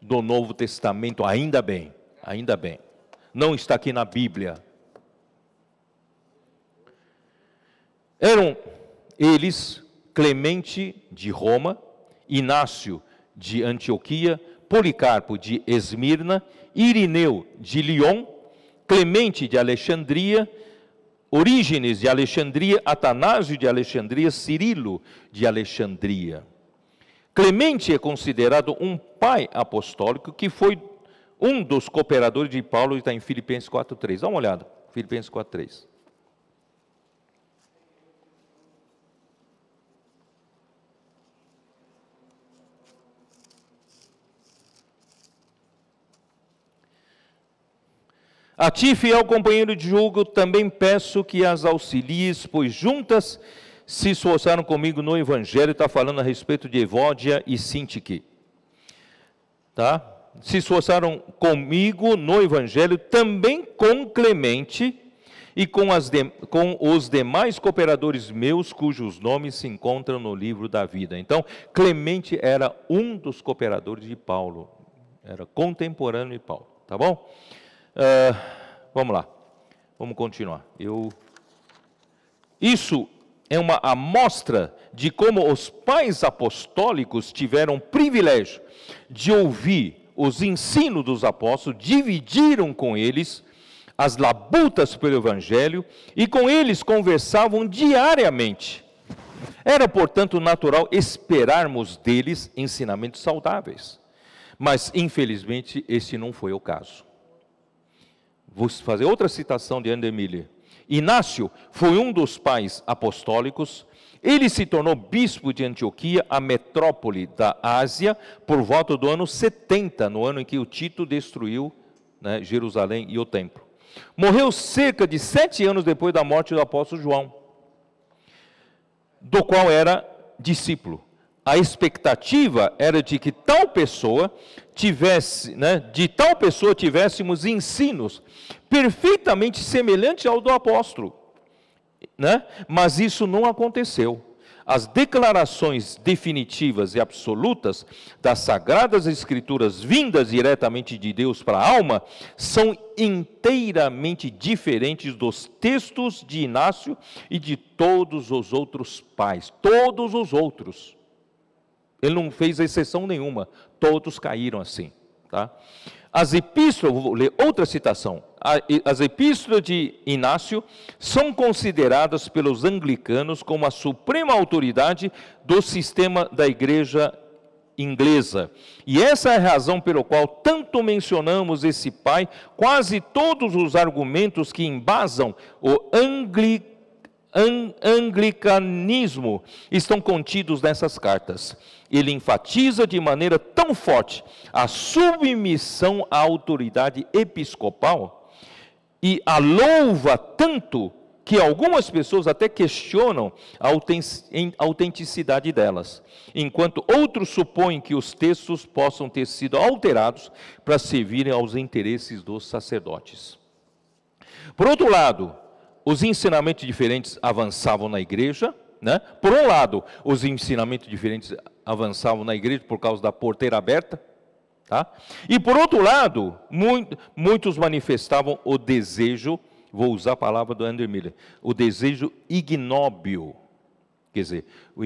do Novo Testamento, ainda bem, ainda bem. Não está aqui na Bíblia. Eram eles Clemente de Roma, Inácio de Antioquia, Policarpo de Esmirna, Irineu de Lyon, Clemente de Alexandria, Orígenes de Alexandria, Atanásio de Alexandria, Cirilo de Alexandria. Clemente é considerado um pai apostólico que foi um dos cooperadores de Paulo e está em Filipenses 4.3. Dá uma olhada, Filipenses 4.3. A ti, fiel companheiro de julgo, também peço que as auxilies, pois juntas se esforçaram comigo no Evangelho, está falando a respeito de Evódia e Sintique. Tá? Se esforçaram comigo no Evangelho, também com Clemente e com, de, com os demais cooperadores meus, cujos nomes se encontram no livro da vida. Então, Clemente era um dos cooperadores de Paulo, era contemporâneo de Paulo, tá bom? Uh, vamos lá, vamos continuar. Eu... Isso é uma amostra de como os pais apostólicos tiveram privilégio de ouvir os ensinos dos apóstolos, dividiram com eles as labutas pelo Evangelho e com eles conversavam diariamente. Era, portanto, natural esperarmos deles ensinamentos saudáveis. Mas, infelizmente, esse não foi o caso. Vou fazer outra citação de Emília. Inácio foi um dos pais apostólicos. Ele se tornou bispo de Antioquia, a metrópole da Ásia, por volta do ano 70, no ano em que o Tito destruiu né, Jerusalém e o templo. Morreu cerca de sete anos depois da morte do apóstolo João, do qual era discípulo. A expectativa era de que tal pessoa tivesse, né, de tal pessoa tivéssemos ensinos perfeitamente semelhantes ao do apóstolo, né? Mas isso não aconteceu. As declarações definitivas e absolutas das sagradas escrituras vindas diretamente de Deus para a alma são inteiramente diferentes dos textos de Inácio e de todos os outros pais, todos os outros. Ele não fez exceção nenhuma. Todos caíram assim. Tá? As epístolas, vou ler outra citação. As epístolas de Inácio são consideradas pelos anglicanos como a suprema autoridade do sistema da igreja inglesa. E essa é a razão pelo qual tanto mencionamos esse pai, quase todos os argumentos que embasam o anglicanismo anglicanismo estão contidos nessas cartas. Ele enfatiza de maneira tão forte a submissão à autoridade episcopal e a louva tanto que algumas pessoas até questionam a autenticidade delas, enquanto outros supõem que os textos possam ter sido alterados para servirem aos interesses dos sacerdotes. Por outro lado, os ensinamentos diferentes avançavam na igreja, né? Por um lado, os ensinamentos diferentes avançavam na igreja por causa da porteira aberta, tá? E por outro lado, muito, muitos manifestavam o desejo, vou usar a palavra do Andrew Miller, o desejo ignóbil Quer dizer, o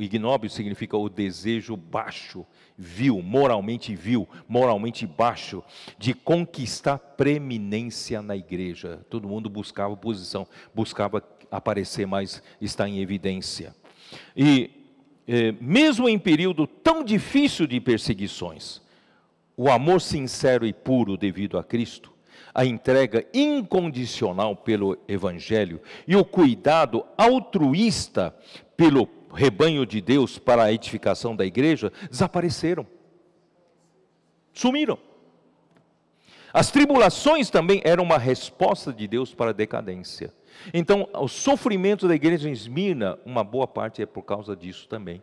ignóbio, significa o desejo baixo, vil, moralmente vil, moralmente baixo, de conquistar preeminência na igreja. Todo mundo buscava posição, buscava aparecer mais, estar em evidência. E eh, mesmo em período tão difícil de perseguições, o amor sincero e puro devido a Cristo a entrega incondicional pelo Evangelho e o cuidado altruísta pelo rebanho de Deus para a edificação da igreja desapareceram, sumiram. As tribulações também eram uma resposta de Deus para a decadência. Então, o sofrimento da igreja em uma boa parte é por causa disso também.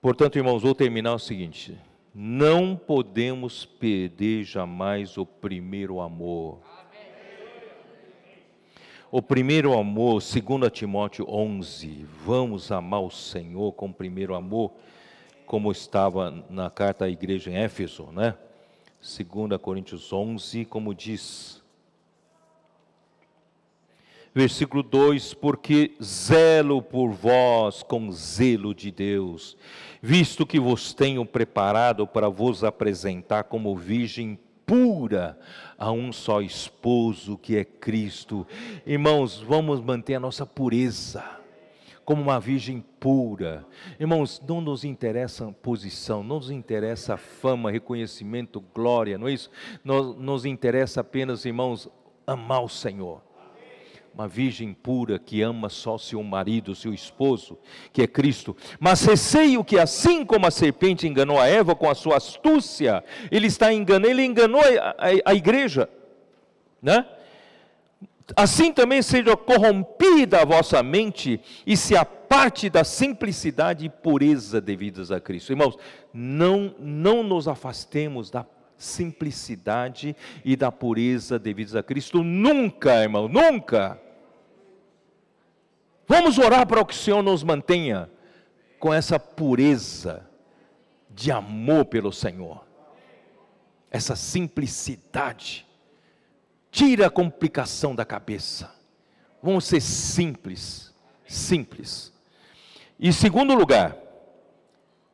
Portanto, irmãos, vou terminar o seguinte: não podemos perder jamais o primeiro amor. O primeiro amor, segundo Timóteo 11, vamos amar o Senhor com o primeiro amor, como estava na carta à igreja em Éfeso, né? 2 Coríntios 11, como diz, versículo 2: Porque zelo por vós com zelo de Deus, visto que vos tenho preparado para vos apresentar como virgem pura a um só esposo que é Cristo. Irmãos, vamos manter a nossa pureza como uma virgem pura. Irmãos, não nos interessa posição, não nos interessa fama, reconhecimento, glória, não é isso? Nos, nos interessa apenas, irmãos, amar o Senhor uma virgem pura que ama só seu marido, seu esposo, que é Cristo. Mas receio que, assim como a serpente enganou a Eva com a sua astúcia, ele está enganando, ele enganou a, a, a igreja, né? Assim também seja corrompida a vossa mente e se aparte da simplicidade e pureza devidas a Cristo. Irmãos, não, não nos afastemos da simplicidade e da pureza devidas a Cristo. Nunca, irmão, nunca. Vamos orar para que o Senhor nos mantenha com essa pureza de amor pelo Senhor, essa simplicidade. Tira a complicação da cabeça. Vamos ser simples, simples. E segundo lugar,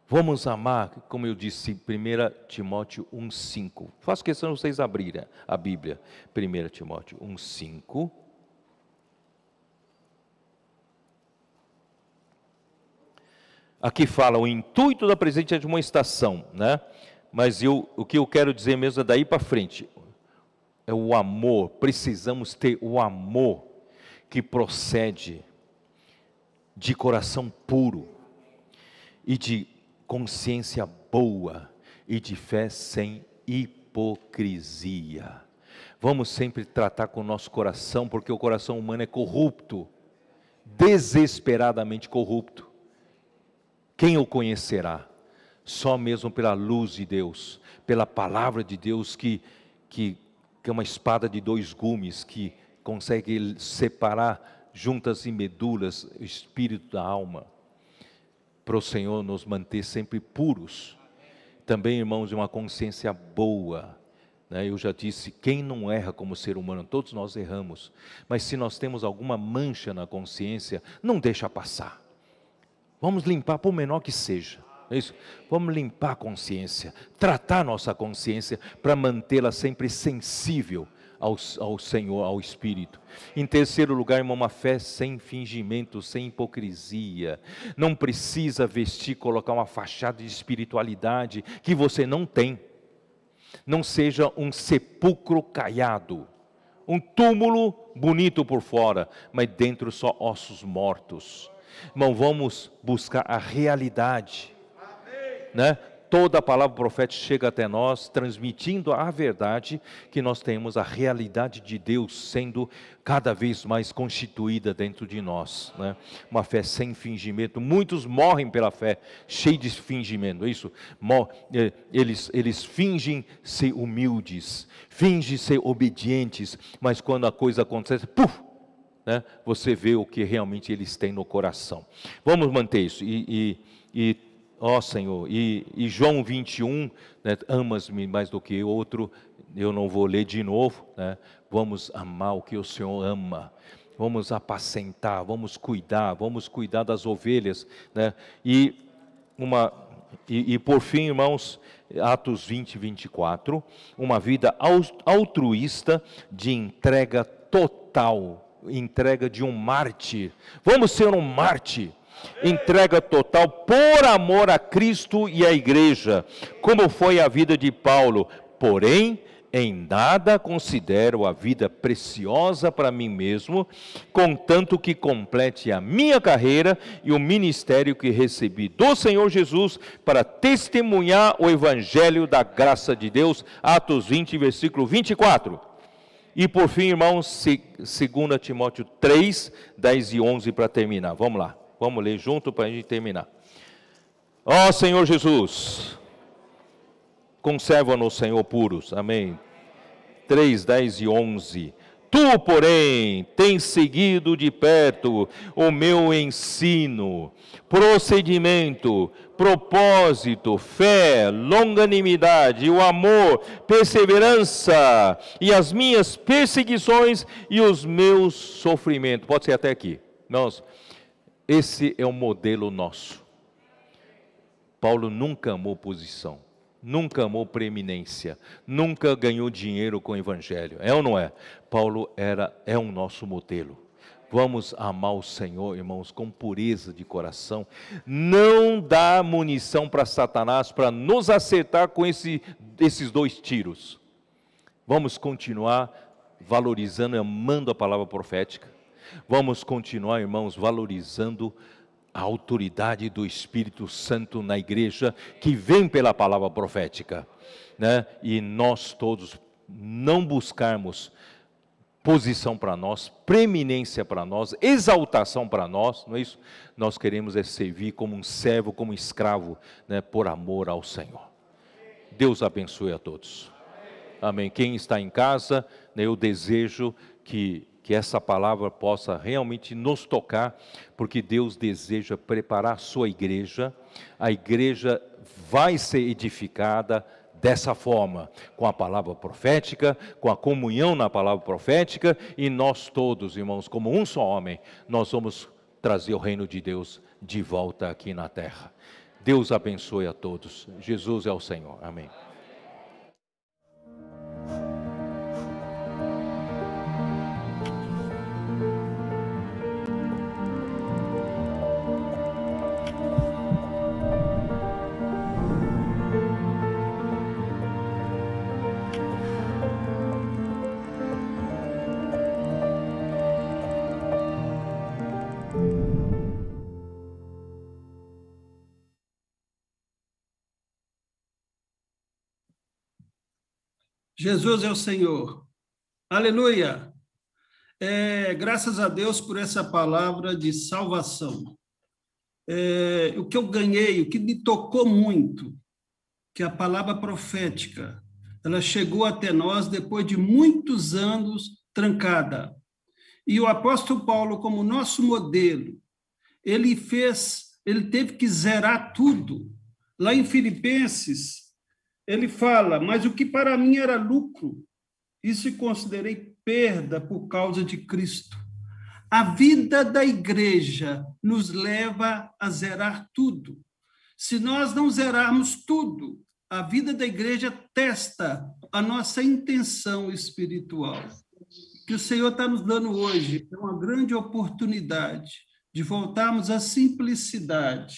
vamos amar, como eu disse, 1 Timóteo 1,5. Faço questão de vocês abrirem a Bíblia. 1 Timóteo 1,5. aqui fala o intuito da presente admoestação, né? Mas eu, o que eu quero dizer mesmo é daí para frente. É o amor, precisamos ter o amor que procede de coração puro e de consciência boa e de fé sem hipocrisia. Vamos sempre tratar com o nosso coração, porque o coração humano é corrupto, desesperadamente corrupto. Quem o conhecerá? Só mesmo pela luz de Deus, pela palavra de Deus que, que, que é uma espada de dois gumes, que consegue separar juntas e medulas o espírito da alma, para o Senhor nos manter sempre puros. Também, irmãos, de uma consciência boa. Né? Eu já disse, quem não erra como ser humano? Todos nós erramos. Mas se nós temos alguma mancha na consciência, não deixa passar. Vamos limpar, por menor que seja. É isso? Vamos limpar a consciência, tratar nossa consciência para mantê-la sempre sensível ao, ao, Senhor, ao Espírito. Em terceiro lugar, irmão, uma fé sem fingimento, sem hipocrisia. Não precisa vestir, colocar uma fachada de espiritualidade que você não tem. Não seja um sepulcro caiado, um túmulo bonito por fora, mas dentro só ossos mortos. Irmão, vamos buscar a realidade. Né? Toda a palavra profética chega até nós, transmitindo a verdade que nós temos a realidade de Deus sendo cada vez mais constituída dentro de nós. Né? Uma fé sem fingimento. Muitos morrem pela fé, cheio de fingimento. É isso, é, eles, eles fingem ser humildes, fingem ser obedientes, mas quando a coisa acontece, puf, né, você vê o que realmente eles têm no coração. Vamos manter isso. E, e, e ó Senhor, e, e João 21, né, amas-me mais do que outro, eu não vou ler de novo, né, vamos amar o que o Senhor ama. Vamos apacentar, vamos cuidar, vamos cuidar das ovelhas. Né? E, uma, e, e por fim, irmãos, Atos 20, 24, uma vida altruísta de entrega total entrega de um mártir. Vamos ser um mártir. Entrega total por amor a Cristo e à igreja, como foi a vida de Paulo. Porém, em nada considero a vida preciosa para mim mesmo, contanto que complete a minha carreira e o ministério que recebi do Senhor Jesus para testemunhar o evangelho da graça de Deus. Atos 20, versículo 24. E por fim, irmãos, 2 Timóteo 3, 10 e 11 para terminar. Vamos lá, vamos ler junto para a gente terminar. Ó oh, Senhor Jesus, conserva-nos, Senhor, puros. Amém. 3, 10 e 11. Tu, porém, tens seguido de perto o meu ensino, procedimento, propósito, fé, longanimidade, o amor, perseverança e as minhas perseguições e os meus sofrimentos. Pode ser até aqui. Nós, esse é o modelo nosso. Paulo nunca amou posição, nunca amou preeminência, nunca ganhou dinheiro com o evangelho. É ou não é? Paulo era é o nosso modelo. Vamos amar o Senhor, irmãos, com pureza de coração. Não dá munição para Satanás para nos acertar com esse, esses dois tiros. Vamos continuar valorizando e amando a palavra profética. Vamos continuar, irmãos, valorizando a autoridade do Espírito Santo na igreja que vem pela palavra profética. Né? E nós todos não buscarmos posição para nós, preeminência para nós, exaltação para nós, não é isso? Nós queremos é servir como um servo, como um escravo, né, por amor ao Senhor. Deus abençoe a todos. Amém. Quem está em casa, né, eu desejo que, que essa palavra possa realmente nos tocar, porque Deus deseja preparar a sua igreja, a igreja vai ser edificada dessa forma, com a palavra profética, com a comunhão na palavra profética, e nós todos, irmãos, como um só homem, nós vamos trazer o reino de Deus de volta aqui na terra. Deus abençoe a todos. Jesus é o Senhor. Amém. Jesus é o Senhor. Aleluia! É, graças a Deus por essa palavra de salvação. É, o que eu ganhei, o que me tocou muito, que a palavra profética, ela chegou até nós depois de muitos anos trancada. E o apóstolo Paulo, como nosso modelo, ele fez, ele teve que zerar tudo. Lá em Filipenses, ele fala: Mas o que para mim era lucro, isso considerei perda por causa de Cristo. A vida da igreja nos leva a zerar tudo. Se nós não zerarmos tudo, a vida da igreja testa a nossa intenção espiritual. Que o Senhor está nos dando hoje é uma grande oportunidade de voltarmos à simplicidade,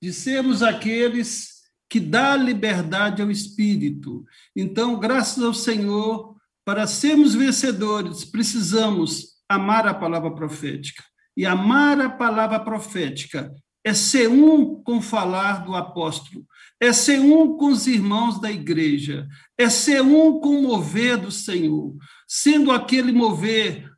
de sermos aqueles que dá liberdade ao espírito. Então, graças ao Senhor, para sermos vencedores, precisamos amar a palavra profética. E amar a palavra profética é ser um com falar do apóstolo, é ser um com os irmãos da igreja, é ser um com o mover do Senhor, sendo aquele mover,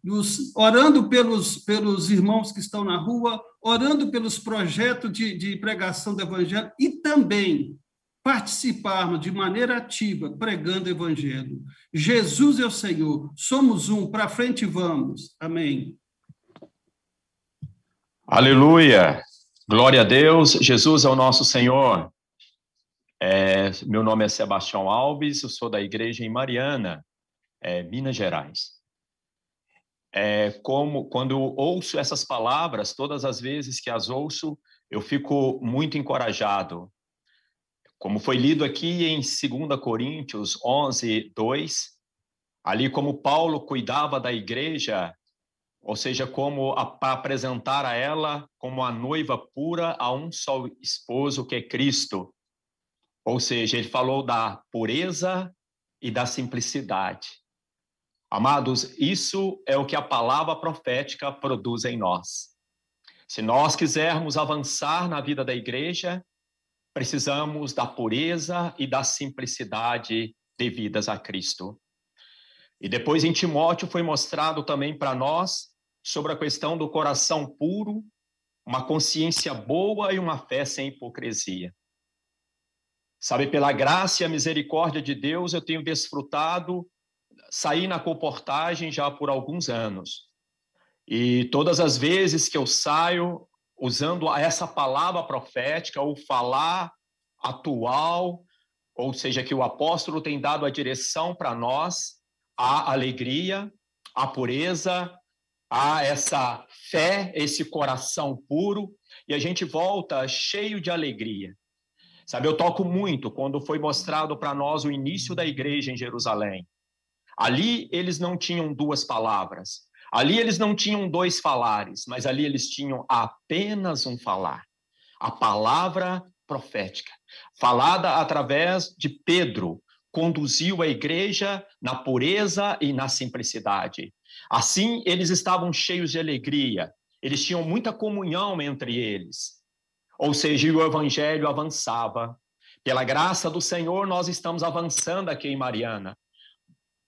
orando pelos, pelos irmãos que estão na rua, orando pelos projetos de, de pregação do Evangelho e também participarmos de maneira ativa pregando o Evangelho. Jesus é o Senhor, somos um, para frente vamos. Amém. Aleluia! Glória a Deus, Jesus é o nosso Senhor. É, meu nome é Sebastião Alves, eu sou da Igreja em Mariana, é, Minas Gerais é, como quando ouço essas palavras, todas as vezes que as ouço, eu fico muito encorajado. Como foi lido aqui em 2 Coríntios 11, 2, ali como Paulo cuidava da igreja, ou seja, como a, apresentar a ela como a noiva pura a um só esposo que é Cristo. Ou seja, ele falou da pureza e da simplicidade. Amados, isso é o que a palavra profética produz em nós. Se nós quisermos avançar na vida da igreja, precisamos da pureza e da simplicidade devidas a Cristo. E depois em Timóteo foi mostrado também para nós sobre a questão do coração puro, uma consciência boa e uma fé sem hipocrisia. Sabe, pela graça e a misericórdia de Deus, eu tenho desfrutado saí na comportagem já por alguns anos. E todas as vezes que eu saio usando essa palavra profética ou falar atual, ou seja, que o apóstolo tem dado a direção para nós, a alegria, a pureza, a essa fé, esse coração puro, e a gente volta cheio de alegria. Sabe, eu toco muito quando foi mostrado para nós o início da igreja em Jerusalém. Ali eles não tinham duas palavras, ali eles não tinham dois falares, mas ali eles tinham apenas um falar a palavra profética, falada através de Pedro, conduziu a igreja na pureza e na simplicidade. Assim, eles estavam cheios de alegria, eles tinham muita comunhão entre eles. Ou seja, o evangelho avançava. Pela graça do Senhor, nós estamos avançando aqui em Mariana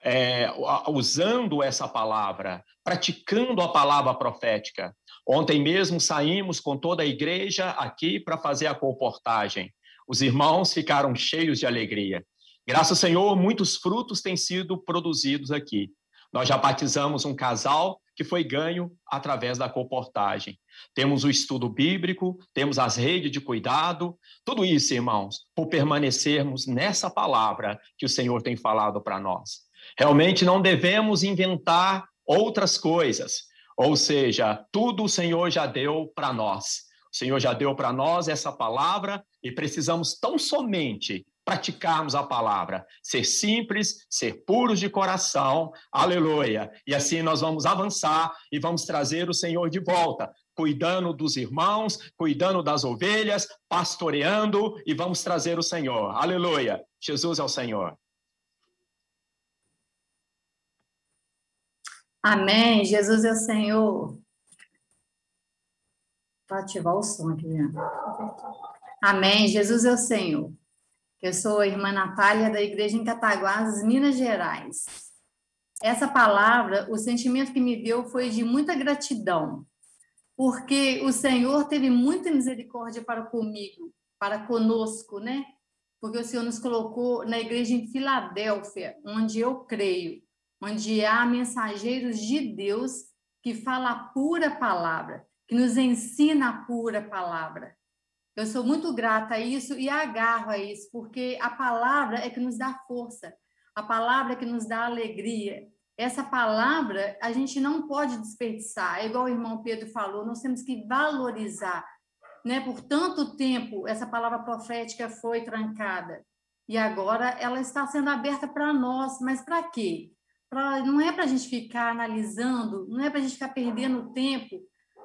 é, usando essa palavra, praticando a palavra profética. Ontem mesmo saímos com toda a igreja aqui para fazer a comportagem. Os irmãos ficaram cheios de alegria. Graças ao Senhor, muitos frutos têm sido produzidos aqui. Nós já batizamos um casal que foi ganho através da comportagem. Temos o estudo bíblico, temos as redes de cuidado, tudo isso, irmãos, por permanecermos nessa palavra que o Senhor tem falado para nós. Realmente não devemos inventar outras coisas. Ou seja, tudo o Senhor já deu para nós. O Senhor já deu para nós essa palavra e precisamos tão somente praticarmos a palavra, ser simples, ser puros de coração, aleluia. E assim nós vamos avançar e vamos trazer o Senhor de volta, cuidando dos irmãos, cuidando das ovelhas, pastoreando e vamos trazer o Senhor, aleluia. Jesus é o Senhor. Amém. Jesus é o Senhor. Vou ativar o som aqui, né? Amém. Jesus é o Senhor. Eu sou a irmã Natália da Igreja em Cataguases, Minas Gerais. Essa palavra, o sentimento que me deu foi de muita gratidão, porque o Senhor teve muita misericórdia para comigo, para conosco, né? Porque o Senhor nos colocou na igreja em Filadélfia, onde eu creio onde há mensageiros de Deus que fala a pura palavra, que nos ensina a pura palavra. Eu sou muito grata a isso e agarro a isso, porque a palavra é que nos dá força, a palavra é que nos dá alegria. Essa palavra a gente não pode desperdiçar, é igual o irmão Pedro falou, nós temos que valorizar. Né? Por tanto tempo, essa palavra profética foi trancada e agora ela está sendo aberta para nós, mas para quê? pra, não é para a gente ficar analisando, não é para a gente ficar perdendo tempo,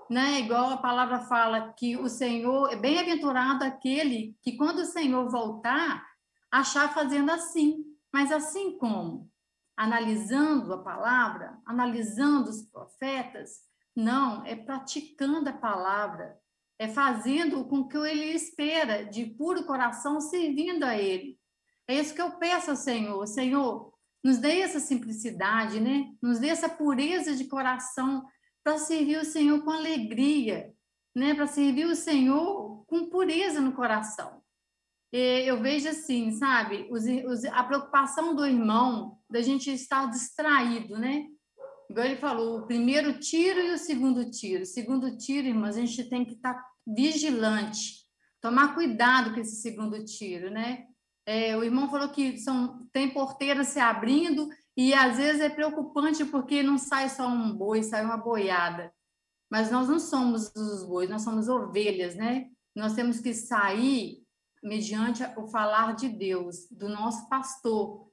né? Igual a palavra fala que o Senhor é bem-aventurado aquele que quando o Senhor voltar, achar fazendo assim. Mas assim como? Analisando a palavra, analisando os profetas? Não, é praticando a palavra, é fazendo com que ele espera, de puro coração, servindo a ele. É isso que eu peço ao Senhor. Senhor, nos dê essa simplicidade, né? Nos dê essa pureza de coração para servir o Senhor com alegria, né? Para servir o Senhor com pureza no coração. E eu vejo assim, sabe? Os, os, a preocupação do irmão da gente estar distraído, né? Igual ele falou, o primeiro tiro e o segundo tiro. segundo tiro, irmãs, a gente tem que estar tá vigilante, tomar cuidado com esse segundo tiro, né? É, o irmão falou que são, tem porteiras se abrindo e às vezes é preocupante porque não sai só um boi, sai uma boiada. Mas nós não somos os bois, nós somos ovelhas, né? Nós temos que sair mediante o falar de Deus, do nosso pastor,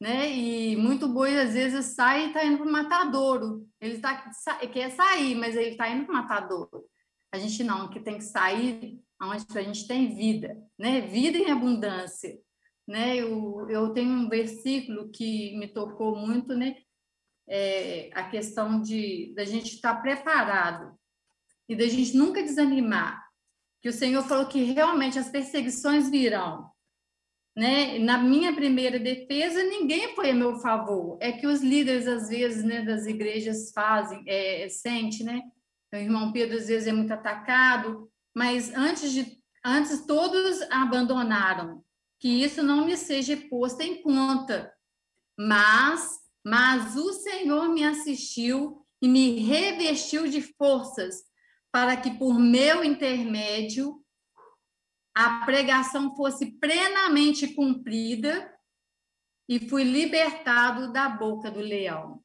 né? E muito boi às vezes sai e está indo para o matadouro. Ele tá, quer sair, mas ele está indo para o matadouro. A gente não, que tem que sair onde a gente tem vida, né? Vida em abundância né? Eu, eu tenho um versículo que me tocou muito, né? É, a questão de da gente estar tá preparado e da gente nunca desanimar, que o Senhor falou que realmente as perseguições virão, né? Na minha primeira defesa, ninguém foi a meu favor. É que os líderes, às vezes, né, das igrejas fazem, é, é sente, né? O irmão Pedro, às vezes, é muito atacado, mas antes de antes todos abandonaram, que isso não me seja posto em conta, mas, mas o Senhor me assistiu e me revestiu de forças para que por meu intermédio a pregação fosse plenamente cumprida e fui libertado da boca do leão.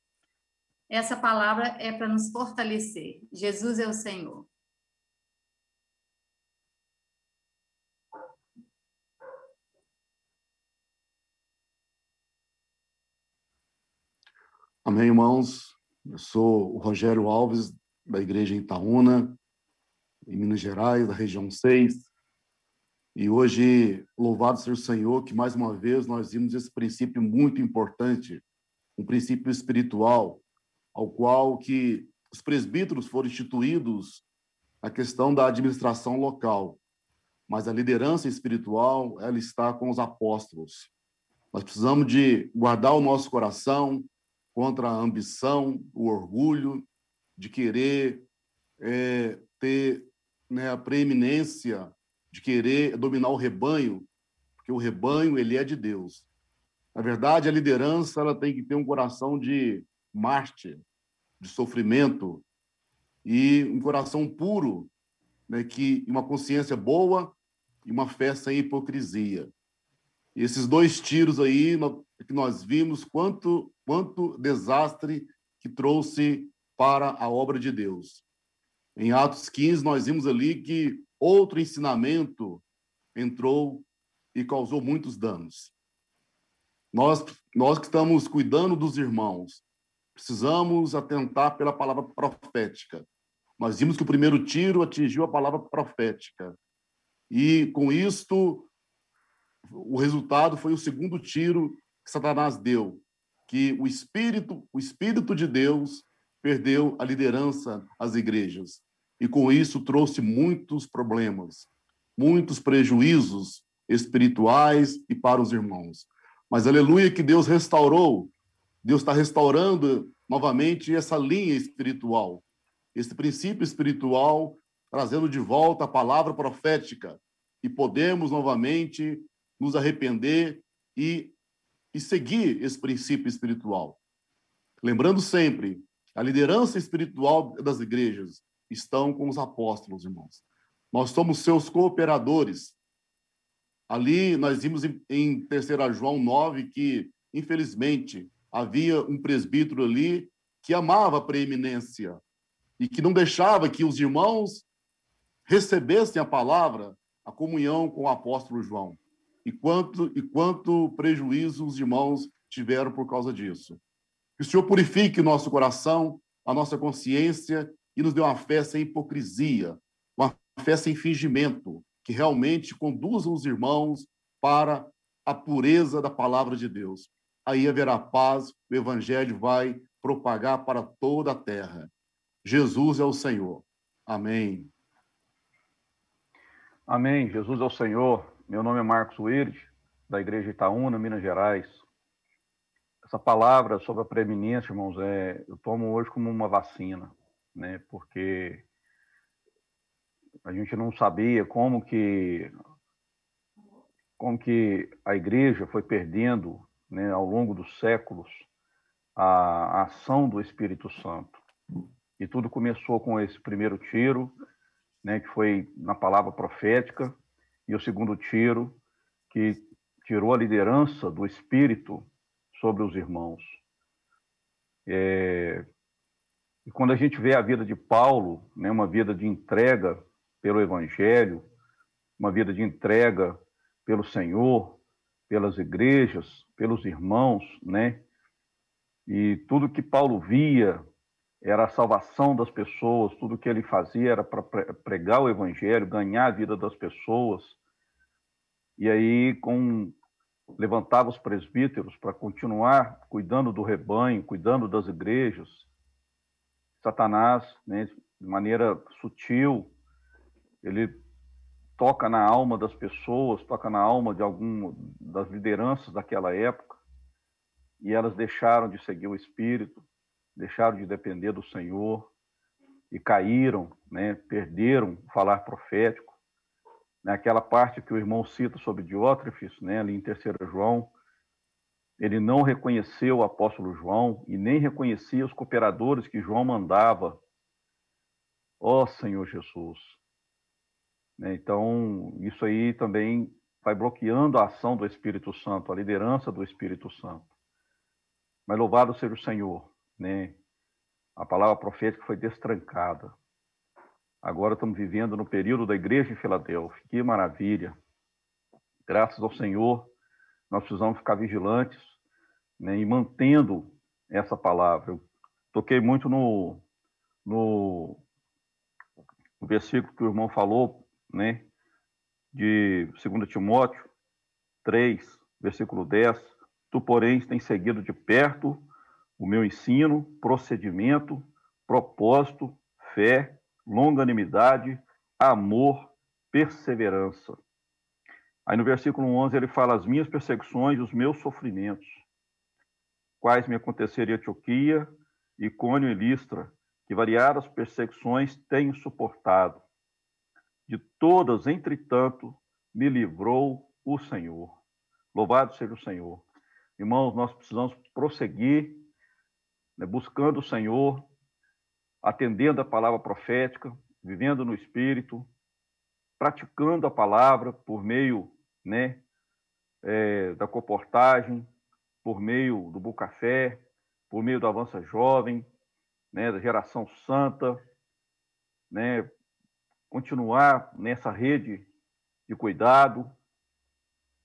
Essa palavra é para nos fortalecer. Jesus é o Senhor. Amém, irmãos. Eu sou o Rogério Alves, da Igreja Itaúna, em Minas Gerais, da região 6. E hoje, louvado seja o Senhor, que mais uma vez nós vimos esse princípio muito importante, um princípio espiritual, ao qual que os presbíteros foram instituídos na questão da administração local. Mas a liderança espiritual, ela está com os apóstolos. Nós precisamos de guardar o nosso coração, contra a ambição, o orgulho de querer é, ter né, a preeminência, de querer dominar o rebanho, porque o rebanho ele é de Deus. Na verdade, a liderança ela tem que ter um coração de mártir, de sofrimento e um coração puro, né, que uma consciência boa e uma fé sem hipocrisia. E esses dois tiros aí que nós vimos quanto quanto desastre que trouxe para a obra de Deus. Em Atos 15, nós vimos ali que outro ensinamento entrou e causou muitos danos. Nós, nós que estamos cuidando dos irmãos, precisamos atentar pela palavra profética. Nós vimos que o primeiro tiro atingiu a palavra profética. E com isto, o resultado foi o segundo tiro que Satanás deu, que o espírito, o espírito de Deus perdeu a liderança às igrejas e com isso trouxe muitos problemas, muitos prejuízos espirituais e para os irmãos. Mas aleluia que Deus restaurou, Deus está restaurando novamente essa linha espiritual, esse princípio espiritual, trazendo de volta a palavra profética e podemos novamente nos arrepender e e seguir esse princípio espiritual. Lembrando sempre, a liderança espiritual das igrejas estão com os apóstolos, irmãos. Nós somos seus cooperadores. Ali nós vimos em, 3 João 9 que, infelizmente, havia um presbítero ali que amava a preeminência e que não deixava que os irmãos recebessem a palavra, a comunhão com o apóstolo João e quanto, e quanto prejuízo os irmãos tiveram por causa disso. Que o Senhor purifique nosso coração, a nossa consciência e nos dê uma fé sem hipocrisia, uma fé sem fingimento, que realmente conduza os irmãos para a pureza da palavra de Deus. Aí haverá paz, o evangelho vai propagar para toda a terra. Jesus é o Senhor. Amém. Amém. Jesus é o Senhor. Meu nome é Marcos Wires, da Igreja Itaúna, Minas Gerais. Essa palavra sobre a preeminência, irmãos, é, eu tomo hoje como uma vacina, né? Porque a gente não sabia como que como que a igreja foi perdendo, né, ao longo dos séculos, a, a ação do Espírito Santo. E tudo começou com esse primeiro tiro, né, que foi na palavra profética, e o segundo tiro, que tirou a liderança do espírito sobre os irmãos. É... E quando a gente vê a vida de Paulo, né, uma vida de entrega pelo Evangelho, uma vida de entrega pelo Senhor, pelas igrejas, pelos irmãos, né? E tudo que Paulo via, era a salvação das pessoas, tudo que ele fazia era para pregar o evangelho, ganhar a vida das pessoas. E aí com levantava os presbíteros para continuar cuidando do rebanho, cuidando das igrejas. Satanás, né, de maneira sutil, ele toca na alma das pessoas, toca na alma de algumas das lideranças daquela época, e elas deixaram de seguir o espírito deixaram de depender do Senhor e caíram, né, perderam o falar profético. Naquela né, parte que o irmão cita sobre Diótrefes, né, ali em 3 João, ele não reconheceu o apóstolo João e nem reconhecia os cooperadores que João mandava. Ó oh, Senhor Jesus! Né, então, isso aí também vai bloqueando a ação do Espírito Santo, a liderança do Espírito Santo. Mas louvado seja o Senhor, né? A palavra profética foi destrancada. Agora estamos vivendo no período da igreja em Filadélfia. Que maravilha! Graças ao Senhor, nós precisamos ficar vigilantes né, e mantendo essa palavra. Eu toquei muito no, no, versículo que o irmão falou, né, de 2 Timóteo 3, versículo 10. Tu, porém, tens seguido de perto o meu ensino, procedimento, propósito, fé, longanimidade, amor, perseverança. Aí no versículo 11 ele fala: As minhas perseguições, os meus sofrimentos, quais me aconteceria Antioquia, Icônio e Listra, que variadas perseguições tenho suportado. De todas, entretanto, me livrou o Senhor. Louvado seja o Senhor. Irmãos, nós precisamos prosseguir né, buscando o Senhor, atendendo a palavra profética, vivendo no Espírito, praticando a palavra por meio né, é, da comportagem, por meio do Bucafé, por meio do Avança Jovem, né, da Geração Santa, né, continuar nessa rede de cuidado,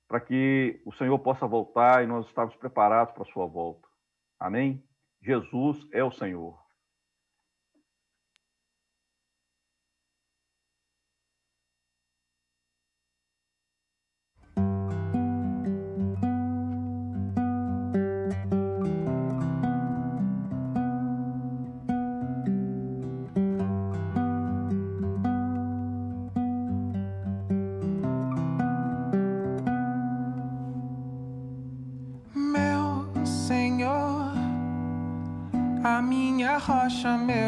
para que o Senhor possa voltar e nós estamos preparados para a sua volta. Amém? Jesus é o Senhor. from you.